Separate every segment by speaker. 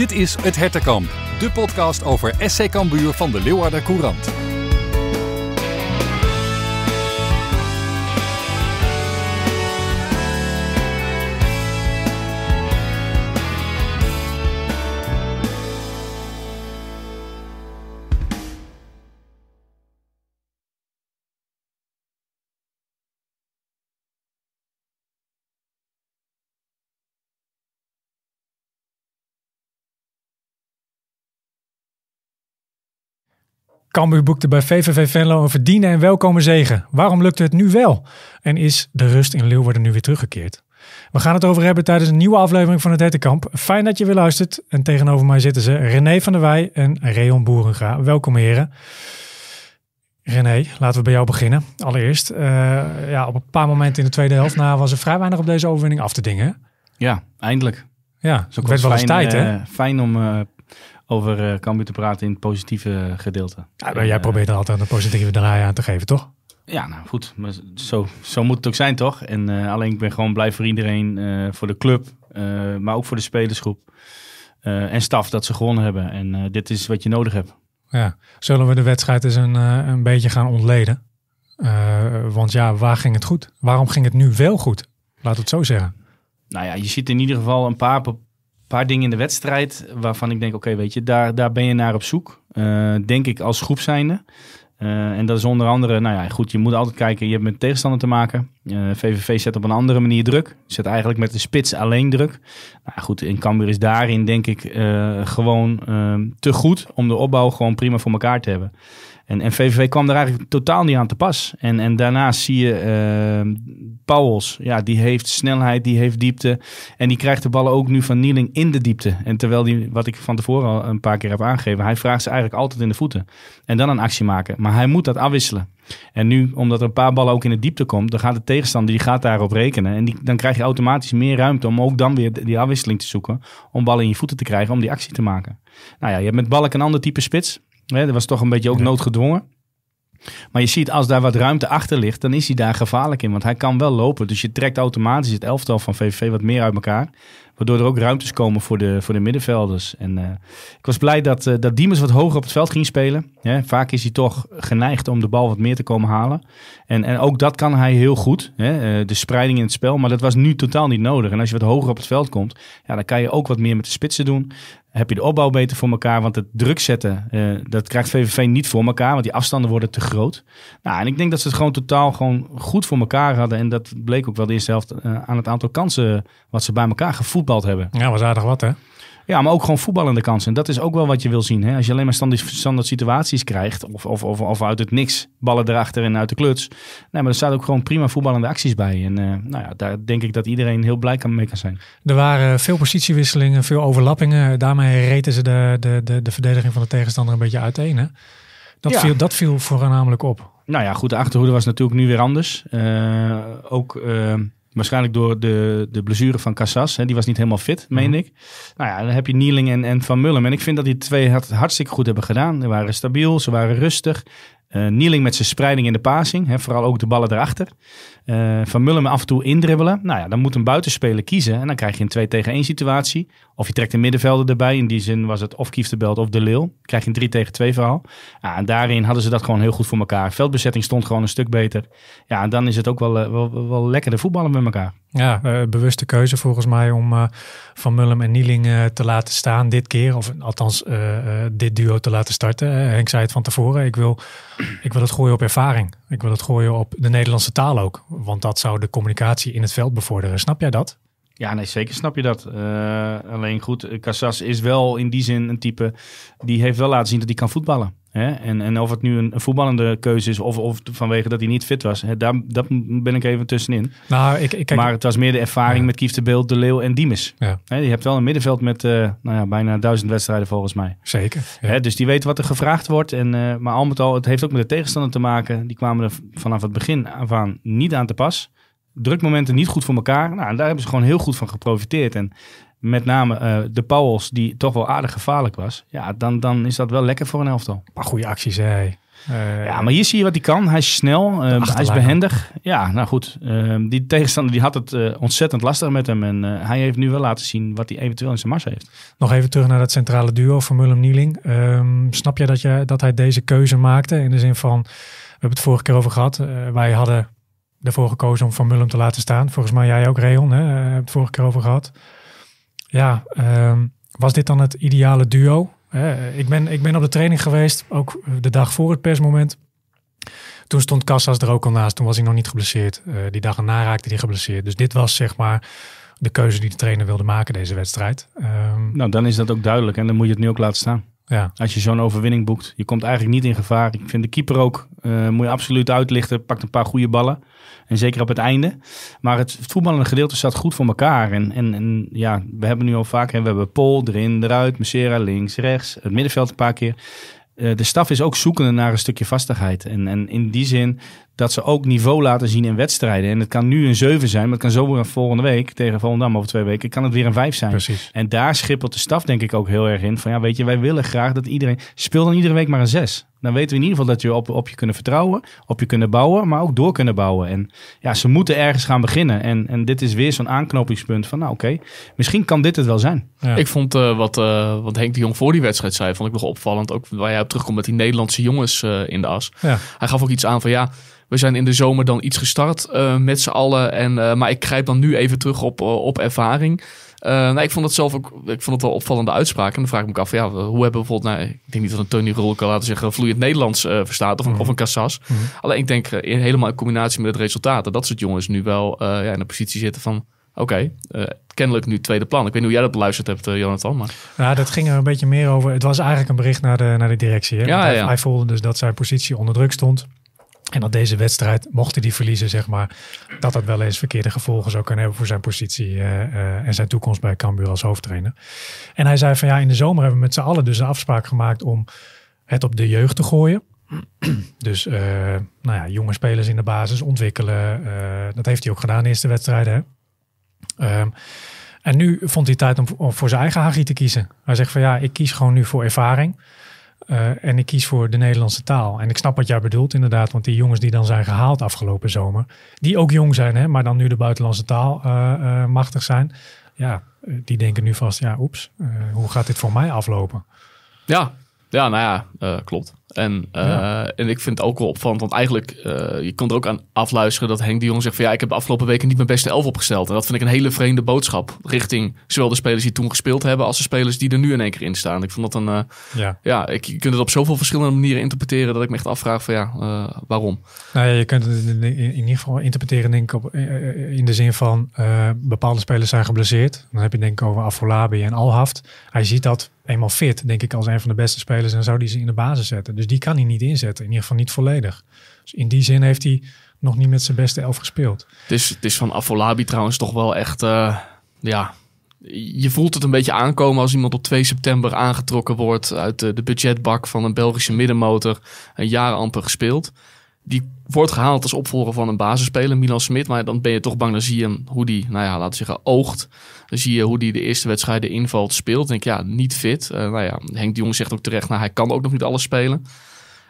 Speaker 1: Dit is Het Hertenkamp, de podcast over SC Cambuur van de Leeuwarder Courant.
Speaker 2: Cambuur boekte bij VVV Venlo een verdiende en welkome zegen. Waarom lukte het nu wel? En is de rust in Leeuwarden nu weer teruggekeerd? We gaan het over hebben tijdens een nieuwe aflevering van het Hettenkamp. Fijn dat je weer luistert. En tegenover mij zitten ze René van der Wij en Reon Boerenga. Welkom heren. René, laten we bij jou beginnen. Allereerst, eh, ja, op een paar momenten in de tweede helft na was er vrij weinig op deze overwinning af te dingen. Ja, eindelijk.
Speaker 1: Ja, het werd wel eens tijd, eh, hè? fijn om eh, over Cambuur eh, te praten in het positieve gedeelte. Ja, maar jij eh, probeert er altijd een positieve draai aan te geven, toch? Ja, nou goed. zo, zo moet het ook zijn, toch? En eh, alleen ik ben gewoon blij voor iedereen, voor de club, maar ook voor de spelersgroep en staf dat ze gewonnen hebben. En dit is wat je nodig hebt.
Speaker 2: Ja, zullen we de wedstrijd eens een, een beetje gaan ontleden? want ja, waar ging het goed? Waarom ging het nu wel goed? Laat het zo zeggen.
Speaker 1: Nou ja, je ziet in ieder geval een paar paar dingen in de wedstrijd waarvan ik denk, oké, weet je, daar, daar ben je naar op zoek. Eh, denk ik als groep zijnde. Eh, en dat is onder andere, nou ja, goed, je moet altijd kijken, je hebt met tegenstander te maken. VVV eh, zet op een andere manier druk. Zet eigenlijk met de spits alleen druk. Nou goed, in Cambuur is daarin denk ik eh, gewoon ehm, te goed om de opbouw gewoon prima voor elkaar te hebben. En, en VVV kwam daar eigenlijk totaal niet aan te pas. En, en daarnaast zie je uh, Ja, die heeft snelheid, die heeft diepte. En die krijgt de ballen ook nu van Nieling in de diepte. En terwijl die, wat ik van tevoren al een paar keer heb aangegeven, hij vraagt ze eigenlijk altijd in de voeten. En dan een actie maken. Maar hij moet dat afwisselen. En nu, omdat er een paar ballen ook in de diepte komt, dan gaat de tegenstander die gaat daarop rekenen. En die, dan krijg je automatisch meer ruimte om ook dan weer die afwisseling te zoeken. Om ballen in je voeten te krijgen, om die actie te maken. Nou ja, je hebt met ballen een ander type spits. dat was toch een beetje ook noodgedwongen. Maar je ziet, als daar wat ruimte achter ligt, dan is hij daar gevaarlijk in. Want hij kan wel lopen. Dus je trekt automatisch het elftal van VVV wat meer uit elkaar. Waardoor er ook ruimtes komen voor de, voor de middenvelders. En eh, ik was blij dat, uh, dat Diemers wat hoger op het veld ging spelen. Hè. Vaak is hij toch geneigd om de bal wat meer te komen halen. En, en ook dat kan hij heel goed. Hè. Eh, de spreiding in het spel. Maar dat was nu totaal niet nodig. En als je wat hoger op het veld komt, ja, dan kan je ook wat meer met de spitsen doen heb je de opbouw beter voor elkaar. Want het druk zetten, eh, dat krijgt VVV niet voor elkaar. Want die afstanden worden te groot. Nou, en ik denk dat ze het gewoon totaal gewoon goed voor elkaar hadden. En dat bleek ook wel de eerste helft eh, aan het aantal kansen wat ze bij elkaar gevoetbald hebben. Ja, was aardig wat hè? Ja, maar ook gewoon voetballende kansen. Dat is ook wel wat je wil zien. Hè? Als je alleen maar standaard, situaties krijgt, of, of, of, of, uit het niks, ballen erachter en uit de kluts. Nee, maar er staan ook gewoon prima voetballende acties bij. En eh, nou ja, daar denk ik dat iedereen heel blij mee kan zijn.
Speaker 2: Er waren veel positiewisselingen, veel overlappingen. Daarmee reten ze de, de, de, de verdediging van de tegenstander een beetje uiteen. Hè? Dat, viel, dat viel voornamelijk op. Nou ja, goed,
Speaker 1: de achterhoede was natuurlijk nu weer anders. Eh, ook... Eh, Waarschijnlijk door de, de blessure van Cassas. Hè, die was niet helemaal fit, meen mhm. ik. Nou ja, dan heb je Nieling en, en Van Mullen, En ik vind dat die twee het hartstikke goed hebben gedaan. Ze waren stabiel, ze waren rustig. Uh, Nieling met zijn spreiding in de passing. Hè, vooral ook de ballen erachter. Eh, van Mullen af en toe indribbelen. Nou ja, dan moet een buitenspeler kiezen. En dan krijg je een 2 tegen 1 situatie. Of je trekt een middenvelder erbij. In die zin was het of Kieftenbelt of De Leeuw. krijg je een 3 tegen 2 verhaal. Ja, en daarin hadden ze dat gewoon heel goed voor elkaar. Veldbezetting stond gewoon een stuk beter. Ja, en dan is het ook wel, eh, wel, lekker de voetballen met elkaar.
Speaker 2: Ja, eh, bewuste keuze volgens mij om Van Mullum en Nieling te laten staan dit keer. Of althans dit duo te laten starten. Henk zei het van tevoren. Ik wil, ik wil het gooien op ervaring. Ik wil het gooien op de Nederlandse taal ook. Want dat zou de communicatie in het veld bevorderen. Snap jij dat?
Speaker 1: Ja, nee, zeker snap je dat. Eh, alleen goed, Casas is wel in die zin een type die heeft wel laten zien dat hij kan voetballen. Hè? En, en of het nu een, voetballende keuze is of, of vanwege dat hij niet fit was. Hè? Daar dat ben ik even tussenin.
Speaker 2: Nou, ik, ik kijk... Maar het was
Speaker 1: meer de ervaring met Kief de Beeld, De Leeuw en Diemes. Je hebt wel een middenveld met eh, nou ja, bijna duizend wedstrijden volgens mij. Zeker. Hè? Dus die weet wat er gevraagd wordt. En, eh, maar al met al, het heeft ook met de tegenstander te maken. Die kwamen er vanaf het begin af aan niet aan te pas drukmomenten niet goed voor elkaar. Nou, en daar hebben ze gewoon heel goed van geprofiteerd. En met name eh, de Pauls die toch wel aardig gevaarlijk was. Ja, dan, dan is dat wel lekker voor een elftal. Maar goede acties, hè. Uh, ja, maar hier zie je wat hij kan. Hij is snel, ehm, hij is behendig. Ja, nou goed. Ehm, die tegenstander die had het eh, ontzettend lastig met hem. En hij heeft nu wel laten zien wat hij eventueel in zijn mars heeft.
Speaker 2: Nog even terug naar dat centrale duo van Mullum-Nieling. Ehm, snap je dat, je dat hij deze keuze maakte? In de zin van, we hebben het vorige keer over gehad. wij hadden ervoor gekozen om Van Mullum te laten staan. Volgens mij jij ook, Reon. Hè? Heb het vorige keer over gehad ja, ehm, was dit dan het ideale duo? ik, ben, ik ben op de training geweest, ook de dag voor het persmoment. Toen stond Casas er ook al naast. Toen was hij nog niet geblesseerd. Eh, die dag na raakte hij geblesseerd. Dus dit was zeg maar de keuze die de trainer wilde maken deze wedstrijd. Ehm,
Speaker 1: nou, dan is dat ook duidelijk. En dan moet je het nu ook laten staan. Ja. Als je zo'n overwinning boekt. Je komt eigenlijk niet in gevaar. Ik vind de keeper ook uh, moet je absoluut uitlichten. Pakt een paar goede ballen. En zeker op het einde. Maar het, voetballende gedeelte staat goed voor elkaar. En, en, en ja, we hebben nu al vaak... we hebben Pol erin, eruit. Messera links, rechts. Het middenveld een paar keer. Eh, de staf is ook zoekende naar een stukje vastigheid. En, en in die zin dat ze ook niveau laten zien in wedstrijden. En het kan nu een 7 zijn, maar het kan zo volgende week tegen Volendam over twee weken, kan het weer een 5 zijn. Precies. En daar schippelt de staf denk ik ook heel erg in. Van ja, weet je, wij willen graag dat iedereen, speel dan iedere week maar een 6. Dan weten we in ieder geval dat je op, op je kunnen vertrouwen, op je kunnen bouwen, maar ook door kunnen bouwen. En ja, ze moeten ergens gaan beginnen. En, en dit is weer zo'n aanknopingspunt van, nou oké, misschien kan dit het wel zijn. Ik vond eh, wat, eh,
Speaker 3: wat Henk de Jong voor die wedstrijd zei, vond ik nog opvallend. Ook waar jij op terugkomt met die Nederlandse jongens eh, in de as. Hij gaf ook iets aan van, ja, we zijn in de zomer dan iets gestart eh, met z'n allen. En, eh, maar ik grijp dan nu even terug op, eh, op ervaring. Uh, nou, ik vond het zelf ook, ik vond het wel opvallende uitspraak. En dan vraag ik me af, ja, hoe hebben we bijvoorbeeld, nou, ik denk niet dat een Tony Roel kan laten zeggen vloeiend Nederlands verstaat of, mhm. of een Casas. Mhm. Alleen ik denk in, helemaal in combinatie met het resultaat dat dat soort jongens nu wel ja, in een positie zitten van, oké, kennelijk nu tweede plan. Ik weet niet hoe jij dat beluisterd hebt, Jonathan. Maar...
Speaker 2: Ja, dat ging er een beetje meer over. Het was eigenlijk een bericht naar de, naar de directie. Hè? Ja, hij, ja. hij voelde dus dat zijn positie onder druk stond. En dat deze wedstrijd, mochten die verliezen, zeg maar, dat dat wel eens verkeerde gevolgen zou kunnen hebben voor zijn positie eh, eh, en zijn toekomst bij Cambuur als hoofdtrainer. En hij zei van ja, in de zomer hebben we met z'n allen dus een afspraak gemaakt om het op de jeugd te gooien. dus eh, nou ja, jonge spelers in de basis ontwikkelen. dat heeft hij ook gedaan in de eerste wedstrijden. Ehm, en nu vond hij tijd om, voor zijn eigen hagi te kiezen. Hij zegt van ja, ik kies gewoon nu voor ervaring. Eh, en ik kies voor de Nederlandse taal. En ik snap wat jij bedoelt inderdaad, want die jongens die dan zijn gehaald afgelopen zomer, die ook jong zijn, hè, maar dan nu de buitenlandse taal eh, eh, machtig zijn, ja, die denken nu vast, ja, oeps, hoe gaat dit voor mij aflopen?
Speaker 3: Ja, ja, nou ja, eh, klopt. En, eh, en ik vind het ook wel opvallend, want eigenlijk, eh, je kon er ook aan afluisteren dat Henk de zegt van ja, ik heb de afgelopen weken niet mijn beste elf opgesteld. En dat vind ik een hele vreemde boodschap richting zowel de spelers die toen gespeeld hebben als de spelers die er nu in één keer in staan. Ik vond dat een, ja, ja ik, je kunt het op zoveel verschillende manieren interpreteren dat ik me echt afvraag van ja, waarom?
Speaker 2: Nou ja, je kunt het in, ieder geval interpreteren denk ik op, in de zin van bepaalde spelers zijn geblesseerd. Dan heb je denk ik over Afolabi en Alhaft. Hij ziet dat eenmaal fit, denk ik, als een van de beste spelers. En zou die ze in de basis zetten. Dus die kan hij niet inzetten. In ieder geval niet volledig. Dus in die zin heeft hij nog niet met zijn beste elf gespeeld.
Speaker 3: Het is, het is van Afolabi trouwens toch wel echt. Eh, ja. Je voelt het een beetje aankomen als iemand op 2 september aangetrokken wordt uit de, de budgetbak van een Belgische middenmotor. Een jaar amper gespeeld. Die wordt gehaald als opvolger van een basisspeler, Milan Smit. Maar dan ben je toch bang, dan zie je hem hoe die, nou ja, laten zeggen, oogt. Dan zie je hoe die de eerste wedstrijden invalt, speelt. denk ik, ja, niet fit. Eh, nou ja, Henk de Jong zegt ook terecht, nou, hij kan ook nog niet alles spelen.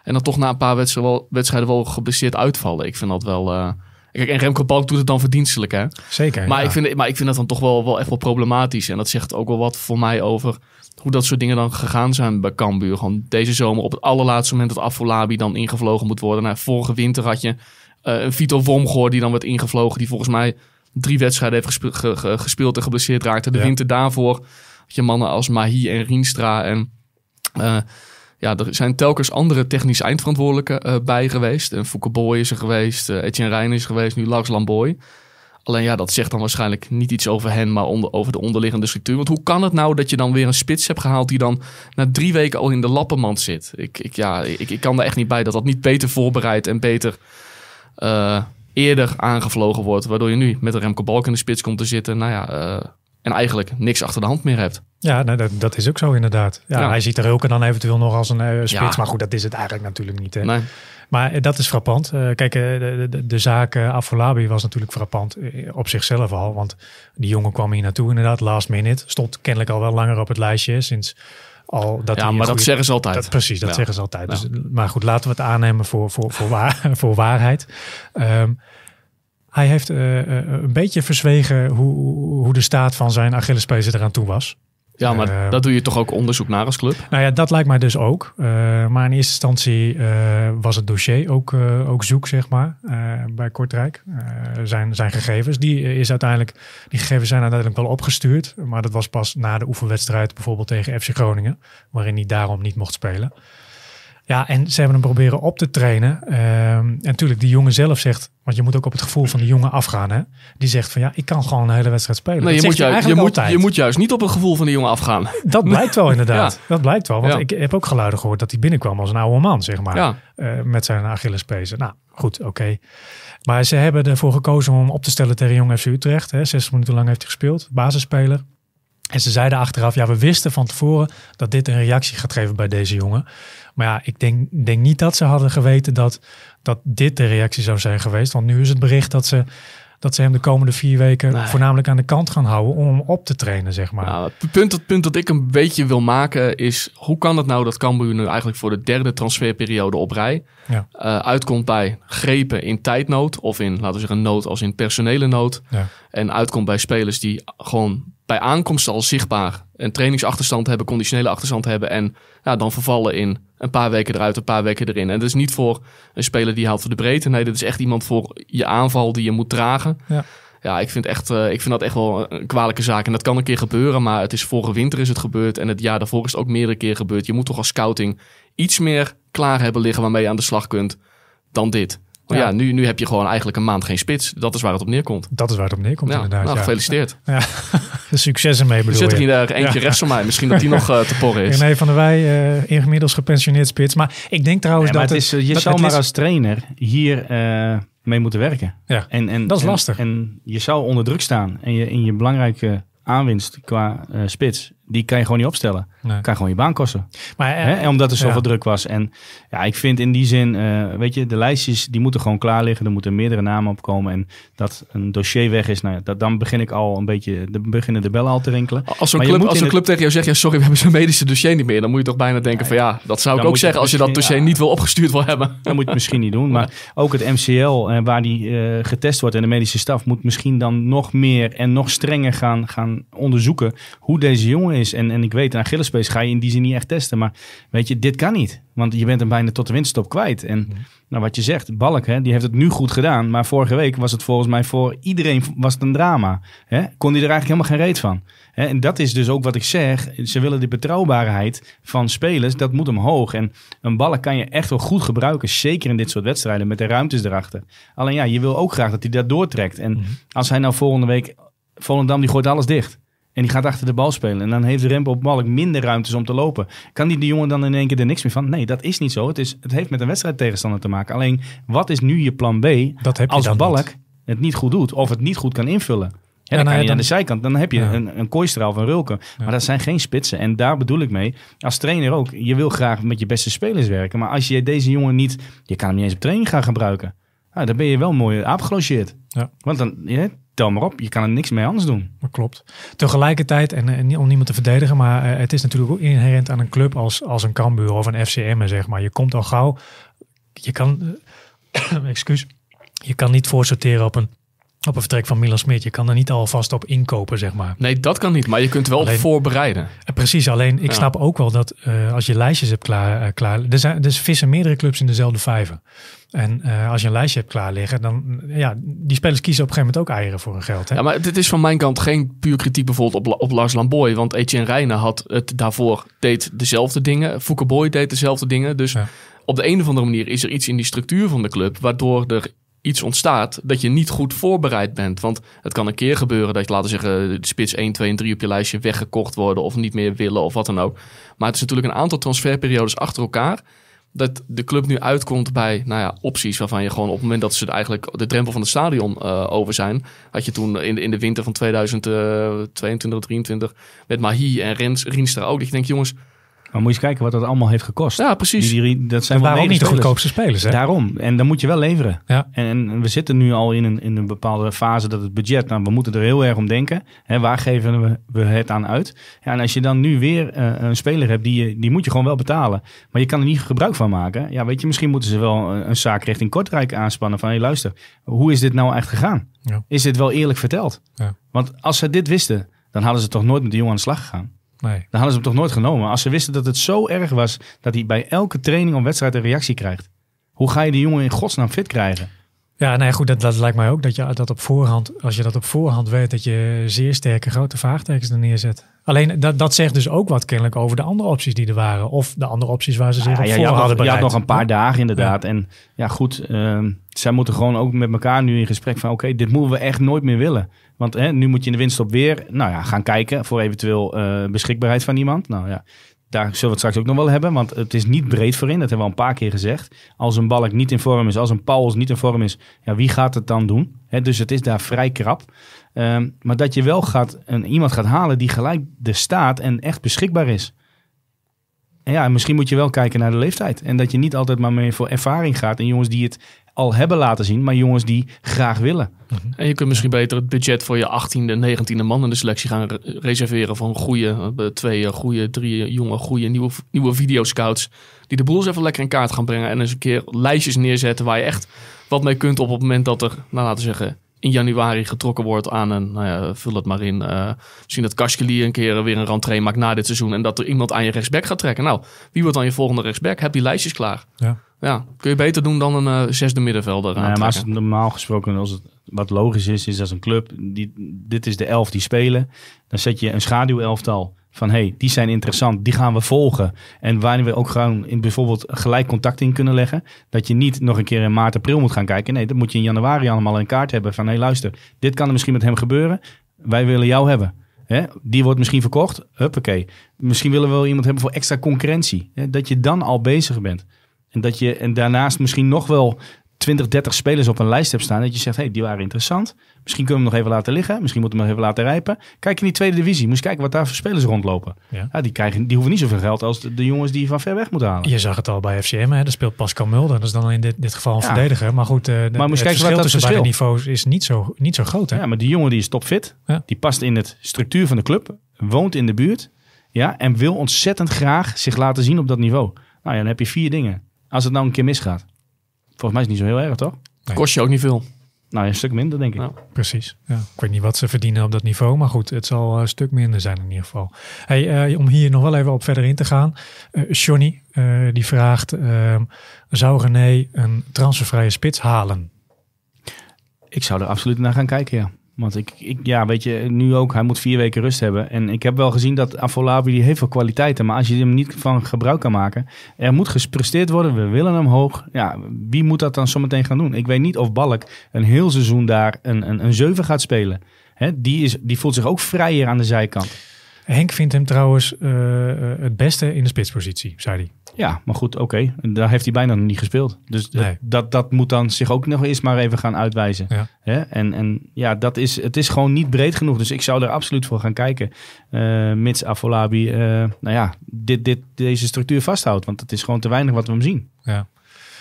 Speaker 3: En dan toch na een paar wedstrijden wel, wedstrijden wel geblesseerd uitvallen. Ik vind dat wel... Eh, en Remco Balk doet het dan verdienstelijk, hè? Zeker. Maar, ik, vind, maar ik vind dat dan toch wel, wel echt wel problematisch. En dat zegt ook wel wat voor mij over hoe dat soort dingen dan gegaan zijn bij Cambuur. Gewoon deze zomer op het allerlaatste moment dat Afolabi dan ingevlogen moet worden. Nou, vorige winter had je eh, een Vito Womgoor die dan werd ingevlogen. Die volgens mij drie wedstrijden heeft gespeeld en geblesseerd raakte. De winter daarvoor had je mannen als Mahi en Rienstra. En eh, ja, er zijn telkens andere technisch eindverantwoordelijken eh, bij geweest. En Foucault Boy is er geweest, Etienne Rijn is er geweest, nu Lars Lamboy. Alleen ja, dat zegt dan waarschijnlijk niet iets over hen, maar onder, over de onderliggende structuur. Want hoe kan het nou dat je dan weer een spits hebt gehaald die dan na drie weken al in de lappenmand zit? Ik, ik, ja, ik, ik kan er echt niet bij dat dat niet beter voorbereid en beter eh, eerder aangevlogen wordt. Waardoor je nu met een Remco Balk in de spits komt te zitten. Nou ja, eh, en eigenlijk niks achter de hand meer hebt.
Speaker 2: Ja, nou, dat, is ook zo inderdaad. Ja, Hij ziet er ook dan eventueel nog als een eh, spits. Maar goed, dat is het eigenlijk natuurlijk niet. Hè? Nee. Maar eh, dat is frappant. Uh, kijk, eh, de, de, de zaak Afolabi was natuurlijk frappant op zichzelf al. Want die jongen kwam hier naartoe inderdaad, last minute. Stond kennelijk al wel langer op het lijstje sinds al dat... Ja, maar dat zeggen ze altijd. Dat, precies, dat zeggen ze altijd. Dus, maar goed, laten we het aannemen voor, voor, voor, waar, voor waarheid. Ehm, hij heeft een beetje verzwegen hoe, hoe de staat van zijn Achillespees eraan toe was. Ja, maar ehm, dat
Speaker 3: doe je toch ook onderzoek naar als club?
Speaker 2: Nou ja, dat lijkt mij dus ook. Eh, maar in eerste instantie eh, was het dossier ook, eh, ook zoek, zeg maar, bij Kortrijk. zijn, zijn gegevens. Die, is uiteindelijk, die gegevens zijn uiteindelijk wel opgestuurd. Maar dat was pas na de oefenwedstrijd bijvoorbeeld tegen FC Groningen. Waarin hij daarom niet mocht spelen. Ja, en ze hebben hem proberen op te trainen. Ehm, en natuurlijk, die jongen zelf zegt, want je moet ook op het gevoel van de jongen afgaan. Hè? Die zegt van ja, ik kan gewoon een hele wedstrijd spelen. Nee, je, moet, juist, je, moet,
Speaker 3: je moet juist niet op het gevoel van de jongen afgaan. Dat blijkt wel inderdaad.
Speaker 2: Dat blijkt wel. Want ik heb ook geluiden gehoord dat hij binnenkwam als een oude man, zeg maar. Eh, met zijn Achillespezen. Nou, goed, oké. Maar ze hebben ervoor gekozen om hem op te stellen tegen Jong FC Utrecht. Hè. 60 minuten lang heeft hij gespeeld, basisspeler. En ze zeiden achteraf, ja, we wisten van tevoren dat dit een reactie gaat geven bij deze jongen. Maar ja, ik denk, denk niet dat ze hadden geweten dat, dat dit de reactie zou zijn geweest. Want nu is het bericht dat ze, dat ze hem de komende vier weken voornamelijk aan de kant gaan houden om hem op te trainen, zeg
Speaker 3: maar. Nou, het punt, het punt dat ik een beetje wil maken is, hoe kan het nou dat Cambuur nu eigenlijk voor de derde transferperiode op rij ja. Eh, uitkomt bij grepen in tijdnood of in, laten we zeggen, nood als in personele nood. Ja. En uitkomt bij spelers die gewoon bij aankomst al zichtbaar een trainingsachterstand hebben, conditionele achterstand hebben en ja, dan vervallen in een paar weken eruit, een paar weken erin. En dat is niet voor een speler die haalt voor de breedte. Nee, dat is echt iemand voor je aanval die je moet dragen. Ja, ja ik, vind echt, eh, ik vind dat echt wel een kwalijke zaak. En dat kan een keer gebeuren, maar het is vorige winter is het gebeurd en het jaar daarvoor is het ook meerdere keer gebeurd. Je moet toch als scouting iets meer klaar hebben liggen waarmee je aan de slag kunt dan dit ja, nu, nu heb je gewoon eigenlijk een maand geen spits. Dat is waar het op neerkomt.
Speaker 2: Dat is waar het op neerkomt, ja. Nou, gefeliciteerd. Ja. Succes ermee bedoel je. Er zit er hier eentje rechts van mij. Misschien dat die nog uh, te porren is. Nee, van de Wij, uh, inmiddels gepensioneerd spits. Maar ik denk trouwens dat... Het is, eh, je zou maar als
Speaker 1: trainer hier... Uh, mee moeten werken. en, en, dat is lastig. En je zou onder druk staan en je, in je belangrijke aanwinst qua spits die kan je gewoon niet opstellen. Nee. Kan gewoon je baan kosten. Maar, eh, Hè? Omdat er zoveel druk was. En ja, ik vind in die zin, eh, weet je, de lijstjes die moeten gewoon klaar liggen. Er moeten meerdere namen op komen. En dat een dossier weg is, nou ja, dat, dan begin ik al een beetje, beginnen de bellen al te rinkelen. Als een club, als club
Speaker 3: tegen jou zegt, ja, sorry, we hebben zo'n medische
Speaker 1: dossier niet meer. Dan moet je toch bijna denken van ja, dat zou ik ook zeggen als je dat dossier niet wil opgestuurd wil hebben. Dat moet je misschien niet doen. Maar ook het MCL, eh, waar die getest wordt en de medische staf, moet misschien dan nog meer en nog strenger gaan, gaan onderzoeken hoe deze jongen is. En, en ik weet, een Achillespace ga je in die zin niet echt testen. Maar weet je, dit kan niet. Want je bent hem bijna tot de winststop kwijt. En nou, wat je zegt, Balk, hè, die heeft het nu goed gedaan. Maar vorige week was het volgens mij voor iedereen was het een drama. Hè? Kon hij er eigenlijk helemaal geen reet van. Hè? En dat is dus ook wat ik zeg. Ze willen de betrouwbaarheid van spelers, dat moet omhoog. En een Balk kan je echt wel goed gebruiken. Zeker in dit soort wedstrijden met de ruimtes erachter. Alleen ja, je wil ook graag dat hij dat doortrekt. En mhm. als hij nou volgende week... Volendam die gooit alles dicht. En die gaat achter de bal spelen. En dan heeft Rembo op Balk minder ruimtes om te lopen. Kan die de jongen dan in één keer er niks meer van? Nee, dat is niet zo. Het, is, het heeft met een wedstrijd tegenstander te maken. Alleen, wat is nu je plan B dat heb je als Balk het niet goed doet of het niet goed kan invullen? Ja, dan, nou kan je aan de zijkant, dan heb je een, een Kooistraal van rulke. Maar dat zijn geen spitsen. En daar bedoel ik mee, als trainer ook, je wil graag met je beste spelers werken. Maar als je deze jongen niet, je kan hem niet eens op training gaan gebruiken. Ah, dan ben je wel mooi aap Ja. Want dan, tel maar op. Je kan er
Speaker 2: niks mee anders doen. Dat klopt. Tegelijkertijd, en, en eh, om niemand te verdedigen, maar eh, het is natuurlijk ook inherent aan een club als, als een Cambuur of een FCM, zeg maar. Je komt al gauw, je kan, excuus, je kan niet voorsorteren op een op een vertrek van Milan Smit. Je kan er niet alvast op inkopen, zeg maar.
Speaker 3: Nee, dat kan niet. Maar je kunt wel voorbereiden.
Speaker 2: Eh, precies. Alleen, ik snap ook wel dat eh, als je lijstjes hebt klaar... Eh, klaar er, zijn, dus vissen meerdere clubs in dezelfde vijver. En als je een lijstje hebt klaar liggen, dan... Ja, die spelers kiezen op een gegeven moment ook eieren voor hun geld. Hè? Ja, maar
Speaker 3: dit is van mijn kant geen puur kritiek bijvoorbeeld op, op Lars Lamboy. Want Etienne Reijnen had het daarvoor... deed dezelfde dingen. Foucault Boy deed dezelfde dingen. Dus... op de een of andere manier is er iets in die structuur van de club waardoor er iets ontstaat dat je niet goed voorbereid bent. Want het kan een keer gebeuren dat, laten zeggen, de spits 1, 2 en 3 op je lijstje weggekocht worden of niet meer willen of wat dan ook. Maar het is natuurlijk een aantal transferperiodes achter elkaar dat de club nu uitkomt bij nou ja, opties waarvan je gewoon op het moment dat ze eigenlijk de drempel van het stadion eh, over zijn, had je toen in, in de winter van 2022, 2023 met Mahi en Rens, Rienstra ook. Dat je denkt, jongens,
Speaker 1: maar moet je eens kijken wat dat allemaal heeft gekost. Ja, precies. Die, die, dat zijn dat niet de goedkoopste spelers. Hè? Daarom. En dan moet je wel leveren. Ja. En, we zitten nu al in een, in een bepaalde fase dat het budget... Nou, we moeten er heel erg om denken. Hè, waar geven we, we het aan uit? Ja, en als je dan nu weer eh, een speler hebt, die, die moet je gewoon wel betalen. Maar je kan er niet gebruik van maken. Ja, weet je, misschien moeten ze wel een, zaak richting Kortrijk aanspannen. Van, hé, hey, luister, hoe is dit nou echt gegaan? Is dit wel eerlijk verteld? Ja. Want als ze dit wisten, dan hadden ze toch nooit met die jongen aan de slag gegaan. Nee. Dan hadden ze hem toch nooit genomen. Als ze wisten dat het zo erg was dat hij bij elke training of wedstrijd een reactie krijgt. Hoe ga je die jongen in godsnaam fit krijgen?
Speaker 2: Ja, nou ja, goed, dat, dat lijkt mij ook. Dat je dat op voorhand, als je dat op voorhand weet, dat je zeer sterke grote vraagtekens er neerzet. Alleen dat, dat zegt dus ook wat kennelijk over de andere opties die er waren. Of de andere opties waar ze zich op ja, voor hadden bereid. Ja, had nog een paar
Speaker 1: dagen inderdaad. En ja, goed, ehm, zij moeten gewoon ook met elkaar nu in gesprek van... oké, dit moeten we echt nooit meer willen. Want hè, nu moet je in de winst op weer nou ja, gaan kijken... voor eventueel eh, beschikbaarheid van iemand. Nou ja, daar zullen we het straks ook nog wel hebben, want het is niet breed voorin. Dat hebben we al een paar keer gezegd. Als een Balk niet in vorm is, als een Paulus niet in vorm is, ja, wie gaat het dan doen? dus het is daar vrij krap. Ehm, maar dat je wel gaat, een, iemand gaat halen die gelijk de staat en echt beschikbaar is. En ja, misschien moet je wel kijken naar de leeftijd. En dat je niet altijd maar mee voor ervaring gaat en jongens die het al hebben laten zien, maar jongens die graag willen. Mhm. En je kunt misschien beter het budget voor je
Speaker 3: 18e, 19e man in de selectie gaan re reserveren van goede, eh, twee eh, goede, drie eh, jonge, goede nieuwe, nieuwe scouts Die de boel even lekker in kaart gaan brengen en eens een keer lijstjes neerzetten waar je echt wat mee kunt op het moment dat er, nou laten zeggen, in januari getrokken wordt aan een, nou ja, vul het maar in. Uh, misschien dat Kashkili een keer weer een rentree maakt na dit seizoen. En dat er iemand aan je rechtsback gaat trekken. Nou, wie wordt dan je volgende rechtsback? Heb die lijstjes klaar. Ja. ja kun je beter doen dan een eh,
Speaker 1: zesde middenvelder. Nou maar als normaal gesproken, als het, wat logisch is, is als een club, die, dit is de elf die spelen. Dan zet je een schaduwelftal van hey, die zijn interessant, die gaan we volgen. En waarin we ook gewoon in bijvoorbeeld gelijk contact in kunnen leggen. Dat je niet nog een keer in maart, april moet gaan kijken. Nee, dat moet je in januari allemaal een kaart hebben. Van hé, hey, luister, dit kan er misschien met hem gebeuren. Wij willen jou hebben. die wordt misschien verkocht. Huppakee. Misschien willen we wel iemand hebben voor extra concurrentie. dat je dan al bezig bent. En, dat je, en daarnaast misschien nog wel 20, 30 spelers op een lijst heb staan. Dat je zegt, hé, hey, die waren interessant. Misschien kunnen we hem nog even laten liggen. Misschien moeten we hem nog even laten rijpen. Kijk in die tweede divisie. Moest kijken wat daar voor spelers rondlopen. Ja. die, krijgen, die hoeven niet zoveel geld
Speaker 2: als de, jongens die van ver weg moeten halen. Je zag het al bij FCM. Hè? Daar speelt Pascal Mulder. Dat is dan in dit, dit geval een verdediger. Maar goed, eh, de, maar moest het kijken wat dat verschil. niveaus is niet zo, niet zo
Speaker 1: groot. Hè? Ja, maar die jongen die is topfit. Die past in het structuur van de club. Woont in de buurt. Ja, en wil ontzettend graag zich laten zien op dat niveau. Nou ja, dan heb je vier dingen. Als het nou een keer misgaat. Volgens mij is het niet zo heel erg, toch? Kost je ook niet veel. Nou, een stuk minder, denk ik.
Speaker 2: precies. Ja. Ik weet niet wat ze verdienen op dat niveau, maar goed, het zal eh, een stuk minder zijn in ieder geval. Hey, eh, om hier nog wel even op verder in te gaan. Uh, Johnny, die vraagt, ehm, zou René een transfervrije spits halen?
Speaker 1: Ik zou er absoluut naar gaan kijken, ja. Want ik, ik, ja, weet je, nu ook, hij moet vier weken rust hebben. En ik heb wel gezien dat Afolabi, die heeft veel kwaliteiten. Maar als je hem niet van gebruik kan maken, er moet gepresteerd worden. We willen hem hoog. Ja, wie moet dat dan zometeen gaan doen? Ik weet niet of Balk een heel seizoen daar een, een, een 7 gaat spelen. Hè, die,
Speaker 2: is, die voelt zich
Speaker 1: ook vrijer aan de zijkant.
Speaker 2: Henk vindt hem trouwens eh, eh, het beste in de spitspositie, zei hij. Ja,
Speaker 1: maar goed, oké. Daar heeft hij bijna niet gespeeld. Dus dat, dat moet dan zich ook nog eens maar even gaan uitwijzen. Ja. Hè? En, en ja, dat is, het is gewoon niet breed genoeg. Dus ik zou er absoluut voor gaan kijken. Eh, mits Afolabi, nou ja, dit, dit, deze structuur vasthoudt. Want het is gewoon te weinig wat we hem zien. Ja.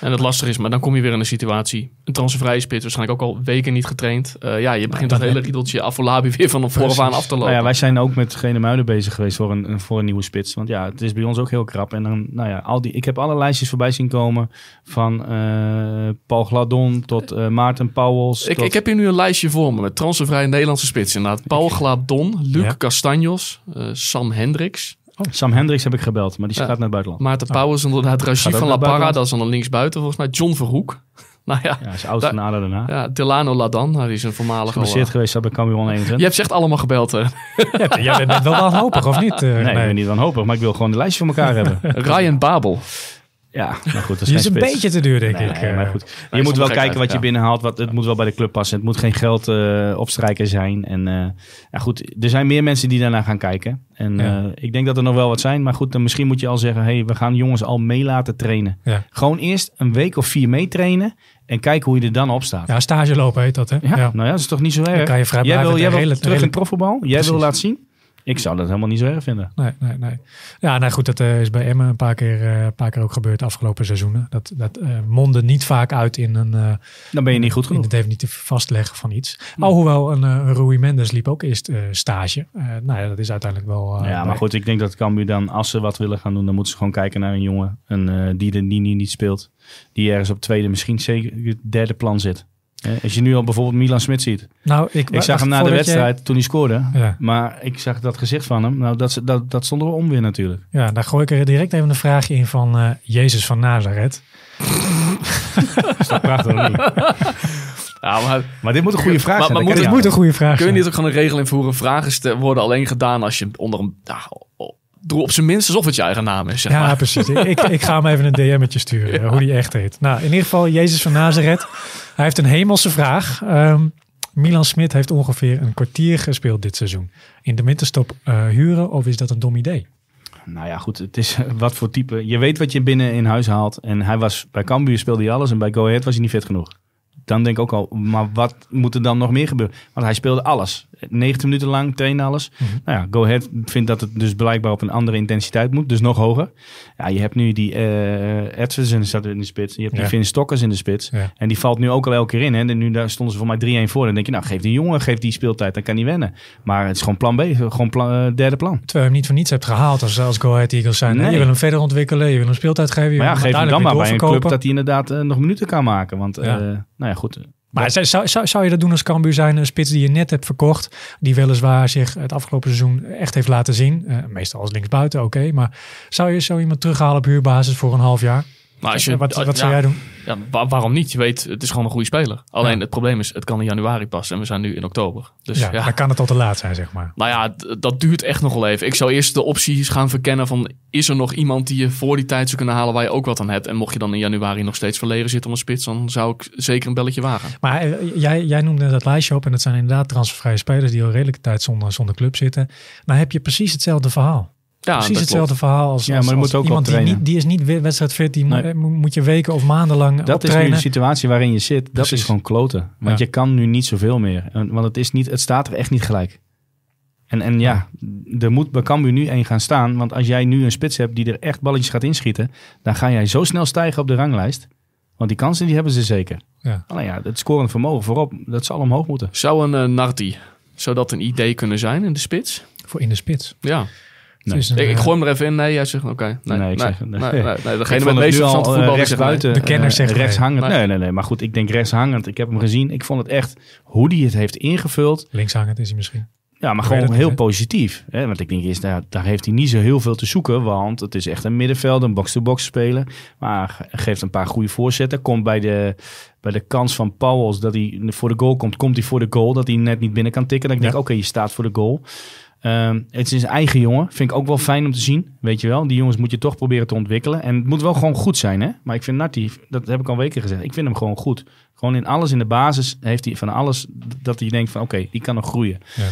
Speaker 3: En het lastig is, maar dan kom je weer in een situatie. Een transfervrije spits, waarschijnlijk ook al weken niet getraind. Eh, ja, je begint dat hele riedeltje Afolabi weer van vooraf aan af te lopen. Nou ja, wij
Speaker 1: zijn ook met Gene Muiden bezig geweest voor een, voor een nieuwe spits. Want ja, het is bij ons ook heel krap. En dan, nou ja, al die, ik heb alle lijstjes voorbij zien komen. Van eh, Paul Gladon tot eh, Maarten Pauwels. Ik, ik heb
Speaker 3: hier nu een lijstje voor me met transfervrije Nederlandse spitsen. Inderdaad, Paul Gladon, Luc ja. Castanjos, Sam Hendricks.
Speaker 1: Oh. Sam Hendricks heb ik gebeld, maar die gaat naar het buitenland. Maarten oh. Ah. Pauwels inderdaad. Rajiv van La Parra, dat
Speaker 3: is dan linksbuiten volgens mij. John Verhoek. nou ja. ja is oud van daarna. Ja, Delano Ladan, nou, die is een voormalig... Geblesseerd
Speaker 1: eh, geweest, dat bij Cambuur 121. Je hebt ze echt allemaal gebeld. Hè? jij bent wel wanhopig, of niet? nee, eh, nee. Ik ben niet wanhopig, maar ik wil gewoon de lijstje voor elkaar hebben. Ryan Babel. Ja, maar goed. Dat is, is een beetje te duur, denk ik. maar eh. goed. je moet wel kijken wat je binnenhaalt. Wat, het moet wel bij de club passen. Het moet geen geld eh, opstrijken zijn. En eh, ja, goed, er zijn meer mensen die daarna gaan kijken. En ik denk dat er nog wel wat zijn. Maar goed, dan misschien moet je al zeggen... hey, we gaan jongens al mee laten trainen. Gewoon eerst een week of vier mee trainen. En kijken hoe je er dan op staat.
Speaker 2: Ja, stage lopen heet dat, hè? Ja, nou ja, dat is toch niet zo erg. Dan kan je vrij jij wil, jij wil terug in profvoetbal. Jij wil
Speaker 1: laten zien. Ik zou dat helemaal niet zo erg vinden.
Speaker 2: Nee, nee, nee. Ja, nou goed, dat eh, is bij Emmen een paar keer, eh, een paar keer ook gebeurd de afgelopen seizoenen. Dat, dat eh, mondde niet vaak uit in een... Dan ben je niet goed genoeg. In het definitief vastleggen van iets. Alhoewel oh, hoewel, een Rui Mendes liep ook eerst stage. nou ja, dat is uiteindelijk wel... ja, maar goed,
Speaker 1: ik denk dat Cambu dan, als ze wat willen gaan doen, dan moeten ze gewoon kijken naar een jongen een, die de Nini niet speelt. Die ergens op tweede, misschien zeker derde plan zit. Als je nu al bijvoorbeeld Milan Smit ziet. Nou, ik, ik zag hem na de wedstrijd toen hij scoorde. Maar ik zag dat gezicht van hem. Nou, dat, dat, dat stond er om weer natuurlijk. Ja, daar
Speaker 2: gooi ik er direct even een vraagje in van eh, Jezus van Nazareth. dat is toch prachtig? Ja, maar, maar, dit moet een goede vraag zijn. Maar moet, moet een goede vraag Kun je niet ook gewoon een
Speaker 3: regel invoeren? Vragen worden alleen gedaan als je onder een op zijn minst alsof het je eigen naam is. Zeg maar. ja, precies. ik, ik, ga
Speaker 2: hem even een DM'tje sturen, hoe die echt heet. Nou, in ieder geval, Jezus van Nazareth. Hij heeft een hemelse vraag. Ehm, Milan Smit heeft ongeveer een kwartier gespeeld dit seizoen. In de winterstop uh, eh, huren, of is dat een dom idee?
Speaker 1: Nou ja, goed, het is eh, wat voor type. Je weet wat je binnen in huis haalt. En hij was bij Cambuur speelde hij alles en bij Go Ahead was hij niet vet genoeg dan denk ik ook al, maar wat moet er dan nog meer gebeuren? Want hij speelde alles. 90 minuten lang, trainen alles. Mhm. Nou ja, Go Ahead vindt dat het dus blijkbaar op een andere intensiteit moet. Dus nog hoger. Ja, je hebt nu die uh, eh, staat in de spits. Je hebt die Finn Stokkers in de spits. En die valt nu ook al elke keer in. Hè. En nu daar stonden ze voor mij 3-1 voor. Dan denk je, nou geef die jongen, geef die speeltijd. Dan kan hij wennen. Maar het is gewoon plan B. Gewoon plan, eh, derde plan. Terwijl
Speaker 2: je hem niet voor niets hebt gehaald als, als Go Ahead Eagles
Speaker 1: zijn. Nee. Je wil hem verder
Speaker 2: ontwikkelen. Je wil hem speeltijd geven. Je maar ja, geef hem dan maar een club dat
Speaker 1: hij inderdaad eh, nog minuten kan maken. Want nou ja, goed. Eh.
Speaker 2: Maar zou, zou, zou je dat doen als Cambuur zijn? Een spits die je net hebt verkocht. Die weliswaar zich het afgelopen seizoen echt heeft laten zien. Eh, meestal als linksbuiten, oké. maar zou je zo iemand terughalen op huurbasis voor een half jaar? Maar als je, wat, wat zou jij doen?
Speaker 3: Ja, waarom niet? Je weet, het is gewoon een goede speler. Alleen het probleem is, het kan in januari passen en we zijn nu in oktober. Dus, ja, dan kan het
Speaker 2: al te laat zijn, zeg maar.
Speaker 3: Nou ja, dat duurt echt nog wel even. Ik zou eerst de opties gaan verkennen van... is er nog iemand die je voor die tijd zou kunnen halen waar je ook wat aan hebt? En mocht je dan in januari nog steeds verlegen zitten om een spits... dan zou ik zeker een belletje wagen.
Speaker 2: Maar eh, jij, jij noemde dat lijstje op en dat zijn inderdaad transfervrije spelers... die al redelijke tijd zonder, zonder club zitten. Maar heb je precies hetzelfde verhaal. Ja, Precies hetzelfde verhaal als, ja, maar iemand die, niet, die is niet wedstrijdfit. Die eh, moet je weken of maanden maandenlang Dat is nu de
Speaker 1: situatie waarin je zit. Dat is gewoon kloten. Want je kan nu niet zoveel meer. Want het, is niet, het staat er echt niet gelijk. En, en ja, er moet bij nu één gaan staan. Want als jij nu een spits hebt die er echt balletjes gaat inschieten... dan ga jij zo snel stijgen op de ranglijst. Want die kansen die hebben ze zeker. Ja. ja, het scorend vermogen voorop, dat zal omhoog moeten. Zou een uh, Nardi, zou dat een
Speaker 3: idee kunnen zijn in de spits?
Speaker 2: Voor in de spits?
Speaker 3: Ja. Nee. Ik, ik, eh, gooi er even in. Nee, jij zegt oké.
Speaker 1: Nee, nee, nee, nee, Degene met de eh, buiten. De kenner eh, zegt rechtshangend. Nee. nee, nee, Maar goed, ik denk rechtshangend. Ik heb hem gezien. Ik vond het echt hoe die het heeft ingevuld.
Speaker 2: Linkshangend is hij misschien.
Speaker 1: Ja, maar gewoon heel positief. Hè? Want ik denk is nou, daar heeft hij niet zo heel veel te zoeken. Want het is echt een middenveld, een box-to-box speler. Maar geeft een paar goede voorzetten. Komt bij de, bij de kans van Powels dat hij voor de goal komt. Komt hij voor de goal. Dat hij net niet binnen kan tikken. Dan denk ik, oké, je staat voor de goal. Um, het is zijn eigen jongen. Vind ik ook wel fijn om te zien. Weet je wel, die jongens moet je toch proberen te ontwikkelen. En het moet wel gewoon goed zijn, hè? Maar ik vind Nati, dat heb ik al weken gezegd, ik vind hem gewoon goed. Gewoon in alles, in de basis, heeft hij van alles dat hij denkt van oké, okay, die kan nog groeien. Ja.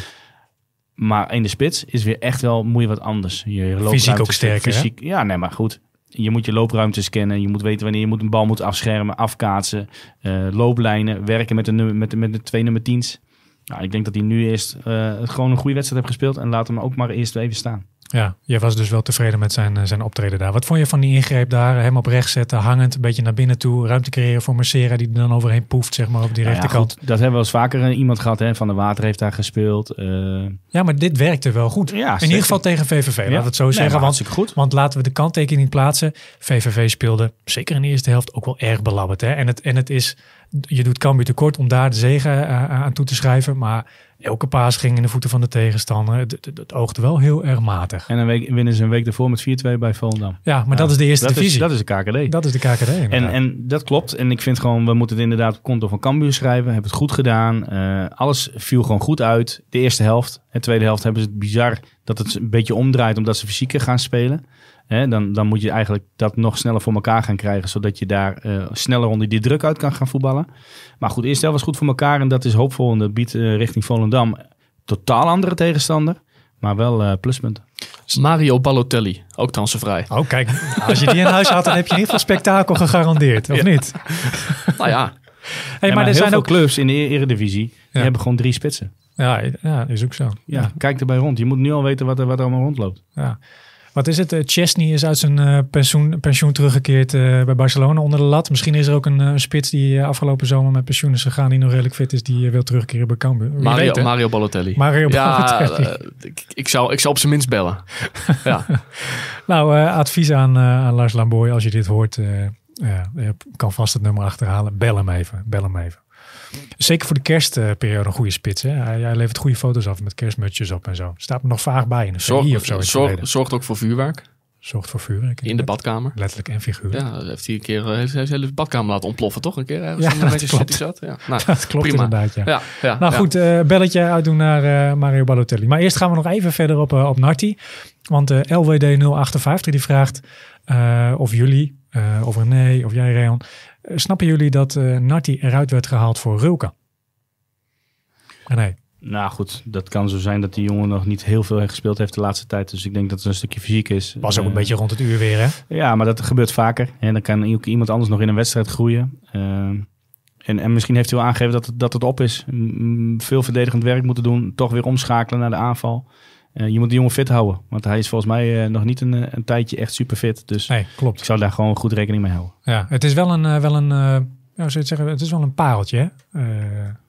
Speaker 1: Maar in de spits is weer echt wel, moet wat anders. Je fysiek ook sterker, Ja, nee, maar goed. Je moet je loopruimtes kennen. Je moet weten wanneer je moet een bal moet afschermen, afkaatsen. Eh, looplijnen, werken met de, met, met twee nummer tiens. Nou, ik denk dat hij nu eerst het eh, gewoon een goede wedstrijd heeft gespeeld. En laat hem ook maar eerst even staan.
Speaker 2: Ja, je was dus wel tevreden met zijn, eh, zijn optreden daar. Wat vond je van die ingreep daar? Hem op zetten, hangend, een beetje naar binnen toe. Ruimte creëren voor Mercera, die er dan overheen poeft, zeg maar, op die nou rechterkant.
Speaker 1: Ja, dat hebben we wel eens vaker eh, iemand gehad, hè? Van de Water heeft daar gespeeld. Eh.
Speaker 2: Ja, maar dit werkte wel goed. in ieder geval tegen VVV, laat het zo zeggen. Want, goed. want laten we de kanttekening plaatsen. VVV speelde, zeker in de eerste helft, ook wel erg belabberd. Hè? En, het, en het is, je doet Cambuur kort om daar de zegen aan toe te schrijven. Maar Elke paas ging in de voeten van de tegenstander. Het, oogde wel heel erg matig.
Speaker 1: En een week, winnen ze een week ervoor met 4-2 bij Volendam. Ja, maar dat is de eerste dat divisie. Is, dat
Speaker 2: is de KKD. Dat is de
Speaker 1: KKD. En, en dat klopt. En ik vind gewoon, we moeten het inderdaad op konto van Cambuur schrijven. Hebben het goed gedaan. Eh, alles viel gewoon goed uit. De eerste helft. En de tweede helft hebben ze het bizar dat het een beetje omdraait omdat ze fysieker gaan spelen. Hè, dan, dan moet je eigenlijk dat nog sneller voor elkaar gaan krijgen, zodat je daar eh, sneller onder die druk uit kan gaan voetballen. Maar goed, eerst was goed voor elkaar en dat is hoopvol. En dat biedt eh, richting Volendam totaal andere tegenstander, maar wel uh, pluspunten. Mario Balotelli, ook transfervrij. Oh
Speaker 2: kijk, als je die in huis had, dan heb je in ieder geval spektakel gegarandeerd, of niet? Nou ja. Hey, maar, er heel zijn veel ook
Speaker 1: clubs in de e- Eredivisie. Die hebben gewoon drie spitsen.
Speaker 2: Ja, ja is ook zo.
Speaker 1: Ja, Kijk erbij rond. Je moet nu al weten wat er, wat er allemaal rondloopt.
Speaker 2: Ja. Wat is het? Eh, Chesney is uit zijn eh, pensioen, pensioen teruggekeerd eh, bij Barcelona onder de lat. Misschien is er ook een spits die afgelopen zomer met pensioen is gegaan, die nog redelijk fit is, die wil terugkeren bij Cambuur. Mario, weet, Mario Balotelli. Mario ja, Balotelli.
Speaker 3: Ik, zou, ik zou op zijn minst bellen.
Speaker 2: nou, advies aan, aan Lars Lamboy als je dit hoort. kan vast het nummer achterhalen. Bel hem even. Bel hem even. Zeker voor de kerstperiode een goede spits. Hè? Hij, levert goede foto's af met kerstmutjes op en zo. Staat me nog vaag bij in een serie of zo.
Speaker 3: zorgt ook voor vuurwerk.
Speaker 2: Zorgt voor vuurwerk. In de
Speaker 3: badkamer. Letterlijk en figuurlijk. Ja, heeft hij een keer eh, heeft, heeft de badkamer laten ontploffen, toch? Een keer ergens ja, een beetje klopt. zat. Ja, nou, dat klopt prima. inderdaad, ja. nou goed,
Speaker 2: uh, belletje uitdoen naar eh, Mario Balotelli. Maar eerst gaan we nog even verder op, uh, op Narti. Want LWD058 die vraagt of jullie, of René, of jij Reon, eh, snappen jullie dat uh, eruit werd gehaald voor Rulke? Nee.
Speaker 1: Nou goed, dat kan zo zijn dat die jongen nog niet heel veel gespeeld heeft de laatste tijd. Dus ik denk dat het een stukje fysiek is. Was ook een eh, beetje rond het uur weer, hè? Ja, maar dat gebeurt vaker. En dan kan iemand anders nog in een wedstrijd groeien. en, en misschien heeft hij wel aangegeven dat het, dat het op is. veel verdedigend werk moeten doen. Toch weer omschakelen naar de aanval. Eh, je moet die jongen fit houden. Want hij is volgens mij eh, nog niet een, eh, een, tijdje echt super fit. Dus ik zou daar gewoon goed rekening mee houden.
Speaker 2: Ja, het is wel een, wel een ja, zou zeggen, het is wel een pareltje. Hè?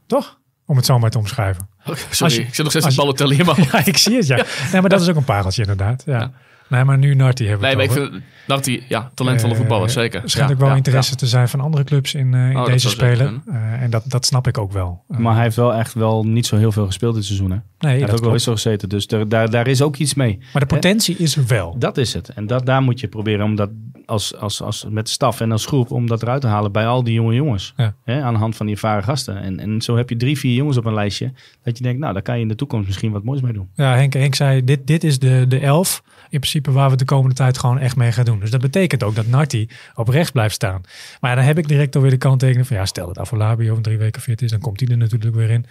Speaker 2: toch? Om het zo maar te omschrijven. sorry, je, ik zit nog steeds een ballotelli in ja, ik zie het, ja. ja. Nee, maar dat is ook een pareltje inderdaad. ja. Nee, maar nu Narty hebben we nee, het ja, talentvolle eh, voetballer, zeker. Er schijnt wel interesse te zijn van andere clubs in, eh, in oh, deze spelen. Eh, en dat, dat snap ik ook wel.
Speaker 1: maar hij heeft wel echt wel niet zo heel veel gespeeld dit seizoen, hè? Nee,
Speaker 2: hij heeft ook wel
Speaker 1: zo gezeten, dus daar, daar is ook iets mee. Maar de potentie is er wel. Dat is het. En dat, daar moet je proberen, om dat als, als, als, met staf en als groep om dat eruit te halen bij al die jonge jongens. Hè, aan de hand van die ervaren gasten. En, en zo heb je drie, vier jongens op een lijstje. Dat je denkt, nou, daar kan je in de toekomst misschien wat moois mee doen.
Speaker 2: Ja, Henk, Henk zei, dit, dit is de, de elf in principe waar we de komende tijd gewoon echt mee gaan doen. Dus dat betekent ook dat Narty op rechts blijft staan. Maar dan heb ik direct alweer de kanttekening van, ja, stel dat Afolabio over drie weken fit is, dan komt hij er natuurlijk weer in